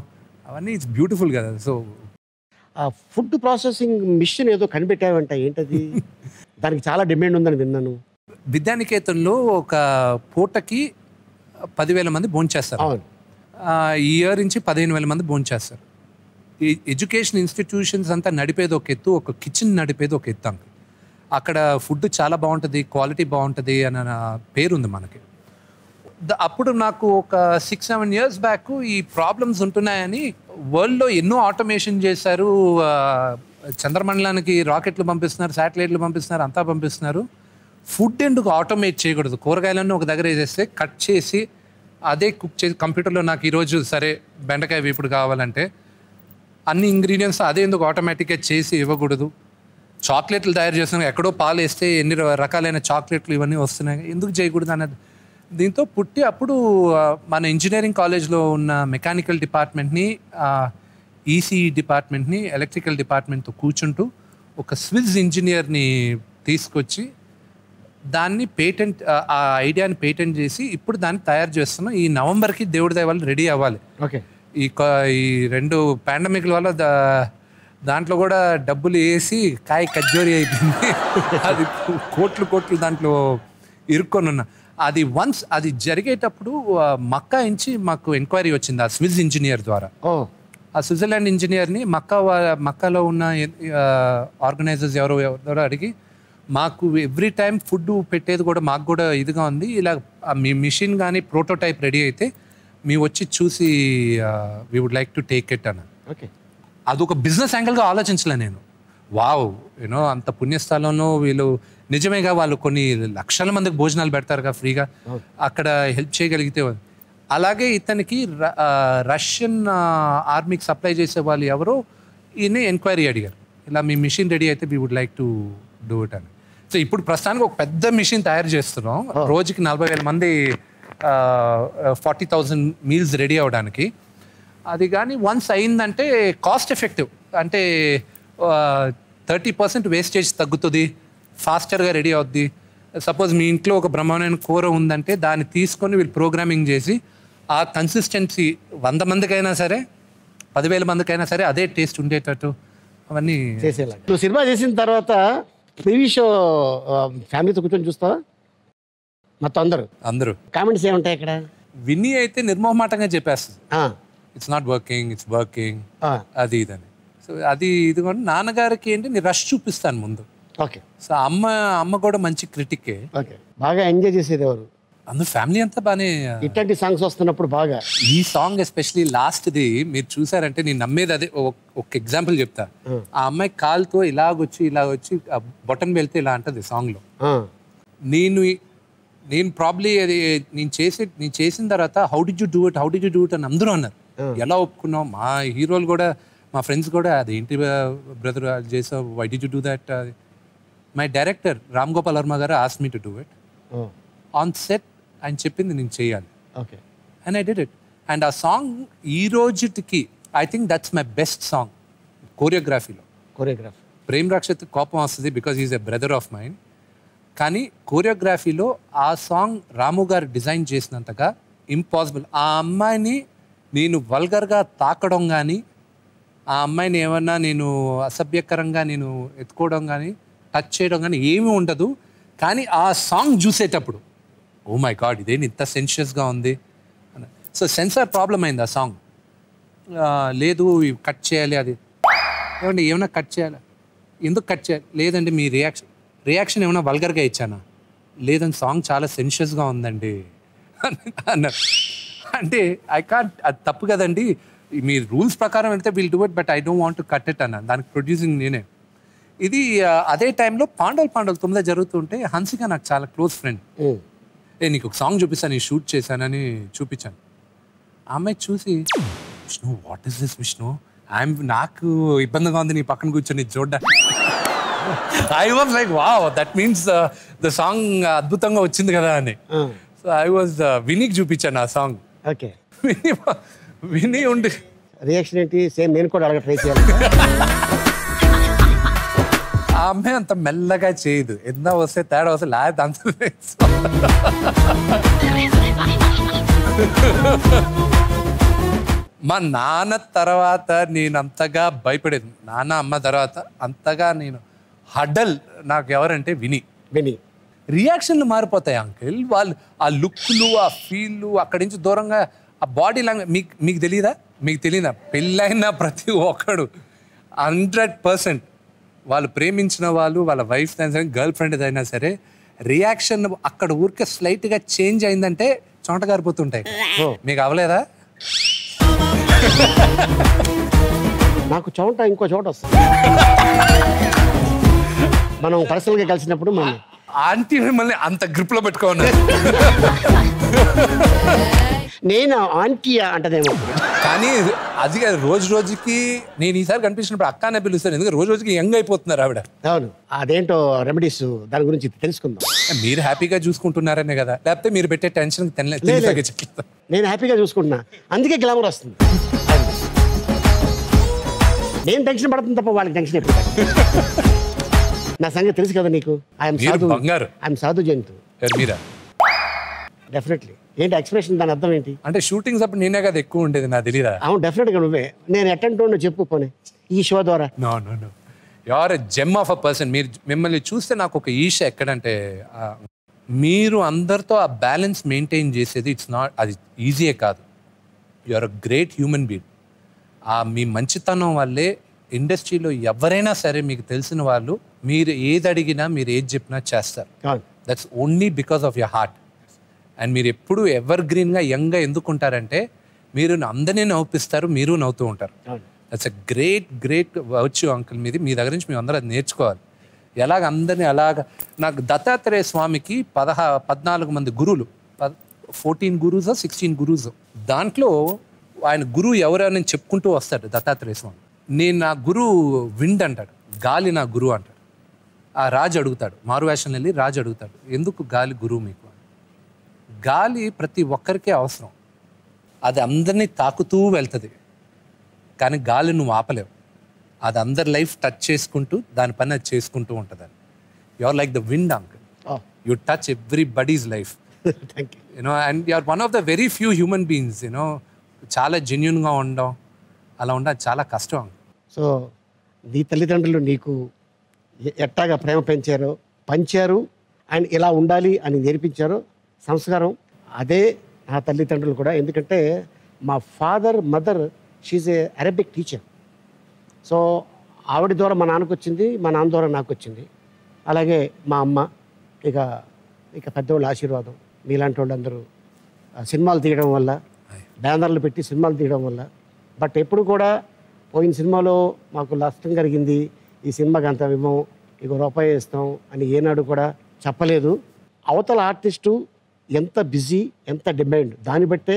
అవన్నీ ఇట్స్ బ్యూటిఫుల్ కదా సో ఆ ఫుడ్ ప్రాసెసింగ్ మిషన్ ఏదో కనిపెట్టావంట ఏంటది *laughs* దానికి చాలా డిమాండ్ ఉందని విన్నాను విద్యానికేతన్లో ఒక పూటకి పదివేల మంది భోంచేస్తారు అవును ఈ ఇయర్ నుంచి పదిహేను వేల మంది భోంచేస్తారు ఈ ఎడ్యుకేషన్ ఇన్స్టిట్యూషన్స్ అంతా నడిపేది ఒక ఎత్తు ఒక కిచెన్ నడిపేది ఒక ఎత్తు అంక అక్కడ ఫుడ్ చాలా బాగుంటుంది క్వాలిటీ బాగుంటుంది అన్న పేరుంది మనకి అప్పుడు నాకు ఒక సిక్స్ సెవెన్ ఇయర్స్ బ్యాక్ ఈ ప్రాబ్లమ్స్ ఉంటున్నాయని వరల్డ్లో ఎన్నో ఆటోమేషన్ చేశారు చంద్రమండలానికి రాకెట్లు పంపిస్తున్నారు శాటిలైట్లు పంపిస్తున్నారు అంతా పంపిస్తున్నారు ఫుడ్ ఎందుకు ఆటోమేట్ చేయకూడదు కూరగాయలన్నీ ఒక దగ్గర వేసేస్తే కట్ చేసి అదే కుక్ చేసి కంప్యూటర్లో నాకు ఈరోజు సరే బెండకాయ వేపుడు కావాలంటే అన్ని ఇంగ్రీడియంట్స్ అదే ఎందుకు ఆటోమేటిక్గా చేసి ఇవ్వకూడదు చాక్లెట్లు తయారు చేస్తున్నాం ఎక్కడో పాలు వేస్తే ఎన్ని రకాలైన చాక్లెట్లు ఇవన్నీ వస్తున్నాయి ఎందుకు చేయకూడదు అన్నది దీంతో పుట్టి అప్పుడు మన ఇంజనీరింగ్ కాలేజ్లో ఉన్న మెకానికల్ డిపార్ట్మెంట్ని ఈసీఈ e డిపార్ట్మెంట్ని ఎలక్ట్రికల్ డిపార్ట్మెంట్తో కూర్చుంటూ ఒక స్విజ్ ఇంజనీర్ని తీసుకొచ్చి దాన్ని పేటెంట్ ఆ ఐడియాని పేటెంట్ చేసి ఇప్పుడు దాన్ని తయారు చేస్తున్నాం ఈ నవంబర్కి దేవుడి దయ రెడీ అవ్వాలి ఓకే ఈ ఈ రెండు పాండమిక్ల వల్ల దాంట్లో కూడా డబ్బులు వేసి కాయ కజ్జోరీ అయిపోయింది *laughs* అది కోట్లు కోట్లు దాంట్లో ఇరుక్కొని ఉన్నా అది వన్స్ అది జరిగేటప్పుడు మక్కా నుంచి మాకు ఎంక్వైరీ వచ్చింది ఆ స్విస్ ఇంజనీర్ ద్వారా ఆ స్విట్జర్లాండ్ ఇంజనీర్ని మక్కా మక్కాలో ఉన్న ఆర్గనైజర్స్ ఎవరో ఎవరో అడిగి మాకు ఎవ్రీ టైం ఫుడ్ పెట్టేది కూడా మాకు కూడా ఇదిగా ఉంది ఇలా మీ మిషన్ కానీ ప్రోటోటైప్ రెడీ అయితే మీ వచ్చి చూసి we would like to take it అని ఓకే అదొక బిజినెస్ యాంగిల్గా ఆలోచించలే నేను వావ్ యూనో అంత పుణ్యస్థలంలో వీళ్ళు నిజమేగా వాళ్ళు కొన్ని లక్షల మందికి భోజనాలు పెడతారుగా ఫ్రీగా అక్కడ హెల్ప్ చేయగలిగితే అలాగే ఇతనికి రష్యన్ ఆర్మీకి సప్లై చేసే వాళ్ళు ఎవరో ఈయన ఎంక్వైరీ అడిగారు ఇలా మీ మిషన్ రెడీ అయితే we would like to do it అని సో ఇప్పుడు ప్రస్తుతానికి ఒక పెద్ద మిషన్ తయారు చేస్తున్నాం రోజుకి నలభై వేల మంది ఫార్టీ థౌజండ్ మీల్స్ రెడీ అవ్వడానికి అది కానీ వన్స్ అయిందంటే కాస్ట్ ఎఫెక్టివ్ అంటే థర్టీ పర్సెంట్ వేస్టేజ్ తగ్గుతుంది ఫాస్టర్గా రెడీ అవుద్ది సపోజ్ మీ ఇంట్లో ఒక బ్రహ్మాండమైన కూర ఉందంటే దాన్ని తీసుకొని వీళ్ళు ప్రోగ్రామింగ్ చేసి ఆ కన్సిస్టెన్సీ వంద మందికైనా సరే పదివేల మందికైనా సరే అదే టేస్ట్ ఉండేటట్టు అవన్నీ చేసేలా నువ్వు సినిమా చేసిన తర్వాత టీవీ షో ఫ్యామిలీతో కూర్చొని చూస్తావా మొత్తం అందరూ అందరూ కామెంట్స్ ఏముంటాయి ఇక్కడ విని అయితే నిర్మోహమాటంగా చెప్పేస్తుంది it's not working it's working అది ఇదని సో అది ఇది కూడా నాన్నగారికి ఏంటి నేను రష్ చూపిస్తాను ముందు ఓకే సో అమ్మ అమ్మ కూడా మంచి క్రిటికే ఓకే బాగా ఎంజాయ్ చేసేది ఎవరు అందు ఫ్యామిలీ అంతా బానే ఇట్లాంటి సాంగ్స్ వస్తున్నప్పుడు బాగా ఈ సాంగ్ ఎస్పెషలీ లాస్ట్ ది మీరు చూసారంటే నేను నమ్మేది అదే ఒక ఎగ్జాంపుల్ చెప్తా ఆ అమ్మాయి కాల్తో ఇలాగొచ్చి ఇలాగొచ్చి బొటన్ వెళ్తే ఇలా అంటది సాంగ్ లో నేను నేను ప్రాబ్లీ అది నేను చేసి నేను చేసిన తర్వాత how did you do it how did you do it అని అందరూ అన్నారు ఎలా ఒప్పుకున్నావు మా హీరోలు కూడా మా ఫ్రెండ్స్ కూడా అదేంటి బ్రదర్ చేసావు why did you do that my director Ram Gopal Varma garu asked me me to do it on set ఆయన చెప్పింది నేను చేయాలి okay and I did it and ఆ సాంగ్ ఈ రోజుకి I think that's my best song కోరియోగ్రఫీలో కోరియోగ్రఫీ ప్రేమ్ రక్షత్ కోపం వస్తుంది because is a brother of mind కానీ కోరియోగ్రఫీలో ఆ సాంగ్ రాము గారు డిజైన్ చేసినంతగా ఇంపాసిబుల్ ఆ అమ్మాయిని నేను వల్గర్గా తాకడం కానీ ఆ అమ్మాయిని ఏమన్నా నేను అసభ్యకరంగా నేను ఎత్తుకోవడం కానీ టచ్ చేయడం కానీ ఏమీ ఉండదు కానీ ఆ సాంగ్ చూసేటప్పుడు ఓ మై గాడ్ ఇదేంటి ఇంత సెన్షియస్గా ఉంది సో సెన్సార్ ప్రాబ్లం అయింది ఆ సాంగ్ లేదు కట్ చేయాలి అది ఏమండి ఏమైనా కట్ చేయాలి ఎందుకు కట్ చేయాలి లేదండి మీ రియాక్షన్ రియాక్షన్ ఏమైనా వల్గర్గా ఇచ్చానా లేదండి సాంగ్ చాలా సెన్షియస్గా ఉందండి అన్న అంటే ఐ కాంట్ అది తప్పు కదండి మీ రూల్స్ ప్రకారం వెళ్తే will do it but I don't want cut it అన్న దానికి ప్రొడ్యూసింగ్ నేనే ఇది అదే టైంలో పాండల్ పాండవులు తొమ్మిది జరుగుతుంటే హన్సిక నాకు చాలా క్లోజ్ ఫ్రెండ్ ఏ నీకు ఒక సాంగ్ చూపిస్తాను నేను షూట్ చేశానని చూపించాను ఆమె చూసి Vishnu what is this Vishnu I'm నాకు ఇబ్బందిగా ఉంది నీ పక్కన కూర్చొని చూడడానికి I was like wow that means the song అద్భుతంగా వచ్చింది కదా అని సో ఐ వాజ్ వినీక్ చూపించాను ఆ సాంగ్ ఓకే విని విని ఉండి రియాక్షన్ ఏంటి సేమ్ నేను కూడా అడగ ట్రై చేయాలి *laughs* ఆమె అంత మెల్లగా చేయదు ఎంత వస్తే తేడా వస్తే లేదా అంత మా నాన్న తర్వాత నేను అంతగా భయపడేది నాన్న అమ్మ తర్వాత అంతగా నేను హడల్ నాకు ఎవరంటే విని విని రియాక్షన్లు మారిపోతాయి అంకిల్ వాళ్ళు ఆ లుక్లు ఆ ఫీల్లు అక్కడి నుంచి దూరంగా ఆ బాడీ లాంగ్వేజ్ మీకు మీకు తెలియదా మీకు తెలియదా పెళ్ళైన ప్రతి ఒక్కడు హండ్రెడ్ పర్సెంట్ వాళ్ళు ప్రేమించిన వాళ్ళు వాళ్ళ వైఫ్ అయినా సరే గర్ల్ ఫ్రెండ్ అయినా సరే రియాక్షన్ అక్కడ ఊరికే స్లైట్గా చేంజ్ అయిందంటే చోట గారిపోతుంటాయి మీకు అవలేదా నాకు చోట ఇంకో చోట వస్తుంది మనం పర్సనల్గా కలిసినప్పుడు మనం ఆంటీ మిమ్మల్ని అంత గ్రిప్లో పెట్టుకోండి నేను ఆంటీ అంటదేమో కానీ అది రోజు రోజుకి నేను ఈసారి కనిపించినప్పుడు అక్కానే పిలుస్తాను ఎందుకంటే రోజు రోజుకి యంగ్ అయిపోతున్నారు ఆవిడ అవును అదేంటో రెమెడీస్ దాని గురించి తెలుసుకుందాం మీరు హ్యాపీగా చూసుకుంటున్నారనే కదా లేకపోతే మీరు పెట్టే టెన్షన్ నేను హ్యాపీగా చూసుకుంటున్నా అందుకే గ్లామర్ వస్తుంది నేను టెన్షన్ పడుతుంది తప్ప వాళ్ళకి టెన్షన్ నా సంగతి తెలుసు కదా నీకు ఐఎమ్ సాధు ఐఎమ్ సాధు జంతు మీరా డెఫినెట్లీ ఏంటి ఎక్స్ప్రెషన్ దాని అర్థం ఏంటి అంటే షూటింగ్స్ అప్పుడు నేనే కదా ఎక్కువ ఉండేది నా తెలియదా అవును డెఫినెట్గా నువ్వే నేను అటెండ్ ఉండు చెప్పు పోనీ ఈ షో ద్వారా no no no gem of a person మీరు మిమ్మల్ని చూస్తే నాకు ఒక ఈష ఎక్కడంటే మీరు అందరితో ఆ బ్యాలెన్స్ మెయింటైన్ చేసేది ఇట్స్ నాట్ అది ఈజీయే కాదు you are a great human being ఆ మీ మంచితనం వల్లే ఇండస్ట్రీలో ఎవరైనా సరే మీకు తెలిసిన వాళ్ళు మీరు ఏది అడిగినా మీరు ఏది చెప్పినా చేస్తారు that's only because of your heart and మీరు ఎప్పుడు ఎవర్ గ్రీన్గా యంగ్గా ఎందుకు ఉంటారంటే మీరు అందరినీ నవ్విస్తారు మీరు నవ్వుతూ ఉంటారు దట్స్ అ గ్రేట్ గ్రేట్ వచ్చు అంకుల్ మీది మీ దగ్గర నుంచి మేము అందరూ అది నేర్చుకోవాలి ఎలాగ అందరినీ అలాగ నాకు దత్తాత్రేయ స్వామికి పదహా పద్నాలుగు మంది గురువులు ఫోర్టీన్ గురూజో సిక్స్టీన్ గురూజో దాంట్లో ఆయన గురువు ఎవరని చెప్పుకుంటూ వస్తాడు దత్తాత్రేయ స్వామి నేను నా గురువు విండ్ అంటాడు గాలి నా గురువు అంటాడు ఆ రాజు అడుగుతాడు మారువేషం వెళ్ళి రాజు అడుగుతాడు ఎందుకు గాలి గురువు మీకు గాలి ప్రతి ఒక్కరికే అవసరం అది అందరినీ తాకుతూ వెళ్తుంది కానీ గాలి నువ్వు ఆపలేవు అది అందరి లైఫ్ టచ్ చేసుకుంటూ దాని పని అది చేసుకుంటూ ఉంటుంది అని your are like the wind uncle you touch everybody's life you know and you are one of the very few human beings you know చాలా జెన్యున్గా ఉండడం అలా ఉండడం చాలా కష్టం సో నీ తల్లిదండ్రులు నీకు ఎట్టాగా ప్రేమ పెంచారో పంచారు అండ్ ఇలా ఉండాలి అని నేర్పించారు సంస్కారం అదే నా తల్లిదండ్రులు కూడా ఎందుకంటే మా father mother she's a Arabic teacher so ఆవిడ ద్వారా మా నాన్నకు వచ్చింది మా నాన్న ద్వారా నాకు వచ్చింది అలాగే మా అమ్మ ఇక ఇక పెద్దవాళ్ళ ఆశీర్వాదం మీలాంటి వాళ్ళందరూ సినిమాలు తీయడం వల్ల బ్యానర్లు పెట్టి సినిమాలు తీయడం వల్ల బట్ ఎప్పుడు కూడా పోయిన సినిమాలో మాకు నష్టం జరిగింది ఈ సినిమాకి అంత ఇవ్వం ఇక రూపాయి ఇస్తాం అని ఏనాడు కూడా చెప్పలేదు అవతల ఆర్టిస్టు ఎంత బిజీ ఎంత డిమాండ్ దాన్ని బట్టే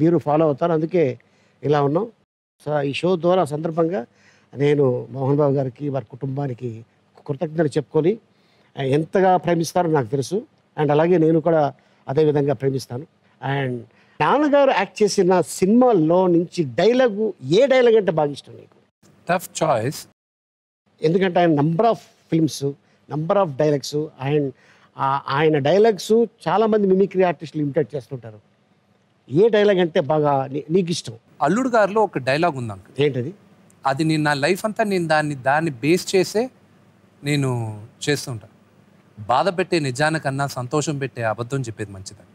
మీరు ఫాలో అవుతారు అందుకే ఇలా ఉన్నాం సో ఈ షో ద్వారా సందర్భంగా నేను మోహన్ బాబు గారికి వారి కుటుంబానికి కృతజ్ఞతలు చెప్పుకొని ఎంతగా ప్రేమిస్తారో నాకు తెలుసు అండ్ అలాగే నేను కూడా అదేవిధంగా ప్రేమిస్తాను అండ్ నాన్నగారు యాక్ట్ చేసిన సినిమాల్లో నుంచి డైలాగు ఏ డైలాగ్ అంటే బాగా ఇష్టం నీకు టఫ్ చాయిస్ ఎందుకంటే ఆయన number of films number of dialogues and ఆయన డైలాగ్స్ చాలామంది మిమిక్రీ ఆర్టిస్టులు ఇమిటేట్ చేస్తుంటారు ఏ డైలాగ్ అంటే బాగా నీకు ఇష్టం అల్లుడు గారిలో ఒక డైలాగ్ ఉంది అంకుల్ ఏంటది అది నేను నా లైఫ్ అంతా నేను దాన్ని దాన్ని బేస్ చేసే నేను చేస్తుంటా బాధ పెట్టే నిజానికన్నా సంతోషం పెట్టే అబద్ధం చెప్పేది మంచిదని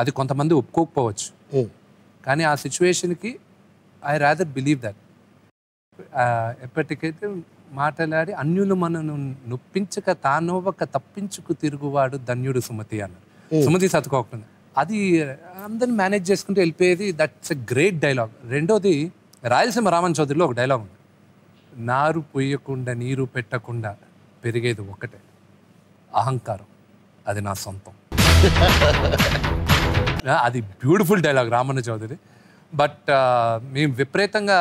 అది కొంతమంది ఒప్పుకోకపోవచ్చు కానీ ఆ సిచ్యువేషన్కి ఐ రాదర్ బిలీవ్ దట్ ఎప్పటికైతే మాట్లాడి అన్యులు మనను నొప్పించక తానోవక తప్పించుకు తిరుగువాడు ధన్యుడు సుమతి అన్నారు సుమతి సతుకోకుండా అది అందరిని మేనేజ్ చేసుకుంటూ వెళ్ళిపోయేది దట్స్ ఎ గ్రేట్ డైలాగ్ రెండోది రాయలసీమ రామన్ చౌదరిలో ఒక డైలాగ్ ఉంది నారు పొయ్యకుండా నీరు పెట్టకుండా పెరిగేది ఒకటే అహంకారం అది నా సొంతం *laughs* అది beautiful dialogue Ramanna Chowdary but uh, మేము విపరీతంగా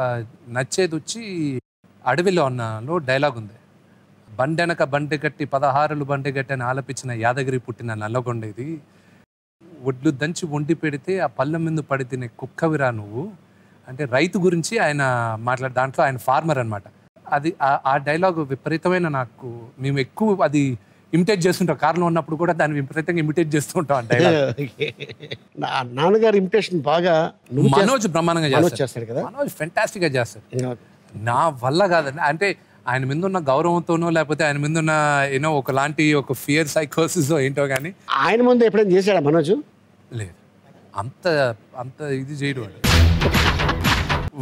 uh, నచ్చేది వచ్చి అడవిలో అన్నలో డైలాగ్ ఉంది బండెనక బండి కట్టి పదహారులు బండి అని ఆలపించిన యాదగిరి పుట్టిన నల్లగొండ ఇది ఒడ్లు దంచి వండి పెడితే ఆ పళ్ళ మీద పడి తినే కుక్కవిరా నువ్వు అంటే రైతు గురించి ఆయన మాట్లాడే దాంట్లో ఆయన ఫార్మర్ అనమాట అది ఆ డైలాగ్ విపరీతమైన నాకు మేము ఎక్కువ అది ఇమిటేట్ చేస్తుంటాం కారణం ఉన్నప్పుడు కూడా దాన్ని విపరీతంగా ఇమిటేట్ చేస్తుంటాం అంటే *laughs* నాన్నగారు ఇమిటేషన్ బాగా మనోజ్ బ్రహ్మాండంగా చేస్తాడు కదా మనోజ్ ఫెంటాస్టిక్ గా చేస్తాడు నా వల్ల కాదండి అంటే ఆయన మీద ఉన్న గౌరవంతోనో లేకపోతే ఆయన మీద ఉన్న ఏనో ఒకలాంటి ఒక ఫియర్ సైకోసిస్ ఏంటో కానీ ఆయన ముందు ఎప్పుడైనా చేశాడా మనోజ్ లేదు అంత అంత ఇది చేయడం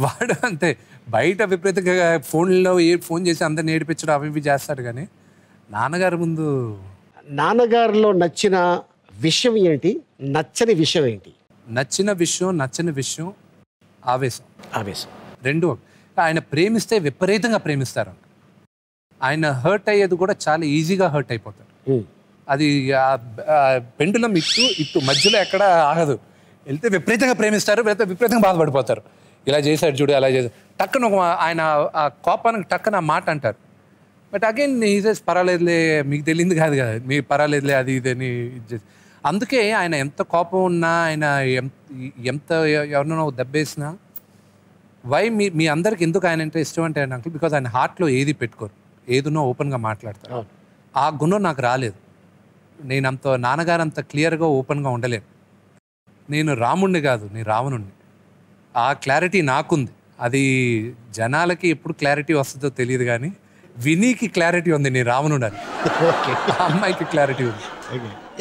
వాడు అంతే బయట విపరీతంగా ఫోన్లో ఏ ఫోన్ చేసి అందరిని నేర్పించడం అవి ఇవి చేస్తాడు కానీ నాన్నగారి ముందు నాన్నగారిలో నచ్చిన విషయం ఏంటి నచ్చని విషయం ఏంటి నచ్చిన విషయం నచ్చని విషయం ఆవేశం ఆవేశం రెండు ఆయన ప్రేమిస్తే విపరీతంగా ప్రేమిస్తారు ఆయన హర్ట్ అయ్యేది కూడా చాలా ఈజీగా హర్ట్ అయిపోతాడు అది పెండులం ఇట్టు ఇట్టు మధ్యలో ఎక్కడ ఆగదు వెళ్తే విపరీతంగా ప్రేమిస్తారు వెళ్తే విపరీతంగా బాధపడిపోతారు ఇలా చేశాడు చూడు అలా చేశాడు టక్కున ఒక ఆయన ఆ కోపానికి టక్కున మాట అంటారు బట్ అగైన్ ఈజెస్ పర్వాలేదులే మీకు తెలియదు కాదు కదా మీ పర్వాలేదులే అది ఇది ఇదని అందుకే ఆయన ఎంత కోపం ఉన్నా ఆయన ఎంత ఎవరినో దెబ్బేసినా వై మీ మీ అందరికి ఎందుకు ఆయన అంటే ఇష్టం అంటే అంకుల్ బికాజ్ ఆయన హార్ట్లో ఏది పెట్టుకోరు ఏదునో ఓపెన్గా మాట్లాడతారు ఆ గుణం నాకు రాలేదు నేను అంత నాన్నగారు అంత క్లియర్గా ఓపెన్గా ఉండలేను నేను రాముణ్ణి కాదు నేను రావణుణ్ణి ఆ క్లారిటీ నాకుంది అది జనాలకి ఎప్పుడు క్లారిటీ వస్తుందో తెలియదు కానీ వినీకి క్లారిటీ ఉంది నేను రావణుడు అని అమ్మాయికి క్లారిటీ ఉంది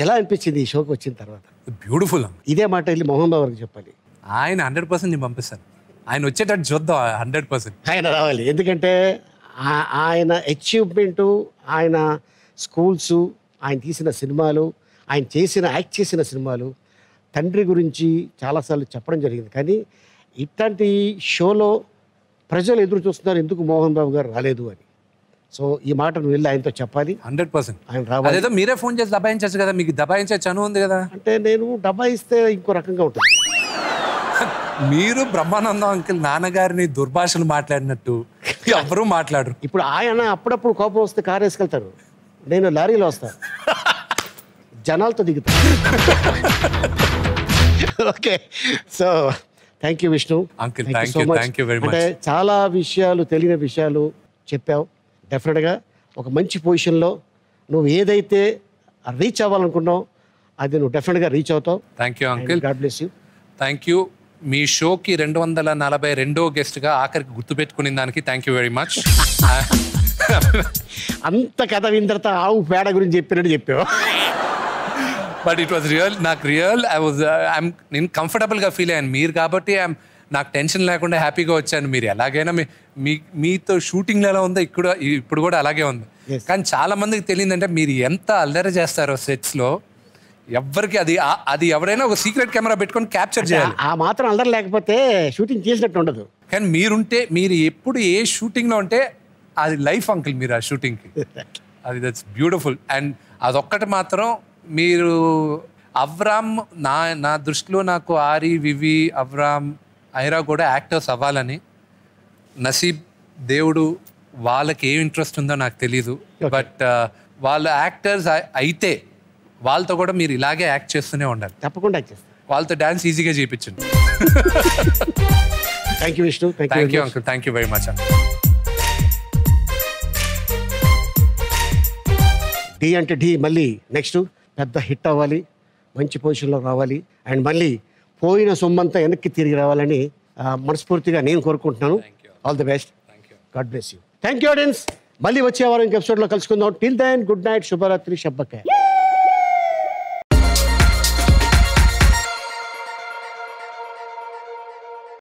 ఎలా అనిపించింది ఈ షోకి వచ్చిన తర్వాత బ్యూటిఫుల్ ఇదే మాట వెళ్ళి మొహమ్మద్ గారికి చెప్పాలి ఆయన హండ్రెడ్ పర్సెంట్ నేను పంపిస్తాను ఆయన వచ్చేటట్టు చూద్దాం హండ్రెడ్ పర్సెంట్ ఆయన రావాలి ఎందుకంటే ఆయన అచీవ్మెంట్ ఆయన స్కూల్స్ ఆయన తీసిన సినిమాలు ఆయన చేసిన యాక్ట్ చేసిన సినిమాలు తండ్రి గురించి చాలాసార్లు చెప్పడం జరిగింది కానీ ఇట్లాంటి షోలో ప్రజలు ఎదురు చూస్తున్నారు ఎందుకు మోహన్ బాబు గారు రాలేదు అని సో ఈ మాట నువ్వు వెళ్ళి ఆయనతో చెప్పాలి హండ్రెడ్ పర్సెంట్ ఆయన రావాలి మీరే ఫోన్ చేసి దబాయించచ్చు కదా మీకు దబాయించే చను ఉంది కదా అంటే నేను దబాయిస్తే ఇంకో రకంగా ఉంటుంది మీరు బ్రహ్మానందం అంకిల్ నాన్నగారిని దుర్భాషలు మాట్లాడినట్టు ఎవరు మాట్లాడరు ఇప్పుడు ఆయన అప్పుడప్పుడు కోపం వస్తే కారు వేసుకెళ్తారు నేను లారీలో వస్తా జనాలతో దిగుతా okay so thank you Vishnu uncle thank you very much అంటే చాలా విషయాలు తెలియని విషయాలు చెప్పావు డెఫినెట్గా ఒక మంచి పొజిషన్లో నువ్వు ఏదైతే రీచ్ అవ్వాలనుకున్నావు అది నువ్వు డెఫినెట్గా రీచ్ అవుతావు thank you uncle God bless you thank you మీ షోకి రెండు వందల నలభై రెండో గెస్ట్గా ఆఖరికి గుర్తుపెట్టుకునే దానికి థ్యాంక్ యూ వెరీ మచ్ అంత కథ విన్న తర్వాత ఆవు పేడ గురించి చెప్పినట్టు చెప్పావు బట్ ఇట్ వాజ్ రియల్ నాకు రియల్ ఐ వాజ్ ఐఎమ్ నేను కంఫర్టబుల్గా ఫీల్ అయ్యాను మీరు కాబట్టి ఐమ్ నాకు టెన్షన్ లేకుండా హ్యాపీగా వచ్చాను మీరు ఎలాగైనా మీ మీ మీతో షూటింగ్లో ఎలా ఉందో ఇక్కడ ఇప్పుడు కూడా అలాగే ఉంది కానీ చాలా మందికి తెలియదంటే మీరు ఎంత అల్లరి చేస్తారో సెట్స్లో ఎవరికి అది అది ఎవరైనా ఒక సీక్రెట్ కెమెరా పెట్టుకొని క్యాప్చర్ చేయాలి ఆ మాత్రం అల్లరి లేకపోతే షూటింగ్ చేసినట్టు ఉండదు కానీ మీరుంటే మీరు ఎప్పుడు ఏ షూటింగ్లో ఉంటే అది లైఫ్ అంకిల్ మీరు ఆ షూటింగ్కి *laughs* అది దట్స్ బ్యూటిఫుల్ అండ్ అదొక్కటి మాత్రం మీరు అవ్రామ్ నా నా దృష్టిలో నాకు ఆరి వివి అవ్రామ్ ఐరా కూడా యాక్టర్స్ అవ్వాలని నసీబ్ దేవుడు వాళ్ళకి ఏం ఇంట్రెస్ట్ ఉందో నాకు తెలీదు బట్ uh, వాళ్ళు యాక్టర్స్ అయితే వాళ్ళతో కూడా మీరు ఇలాగే యాక్ట్ చేస్తూనే ఉండాలి తప్పకుండా వాళ్ళతో డాన్స్ ఈజీగా చేయించండి thank you Vishnu thank you uncle thank you very much D అంటే డి మళ్ళీ నెక్స్ట్ పెద్ద హిట్ అవ్వాలి మంచి పొజిషన్లో రావాలి అండ్ మళ్ళీ పోయిన సొమ్మంతా వెనక్కి తిరిగి రావాలని మనస్ఫూర్తిగా నేను కోరుకుంటున్నాను all the best God bless you thank you audience మళ్ళీ వచ్చే వారం ఎపిసోడ్లో కలుసుకుందాం టిల్ దెన్ గుడ్ నైట్ శుభరాత్రి శబ్బకాయ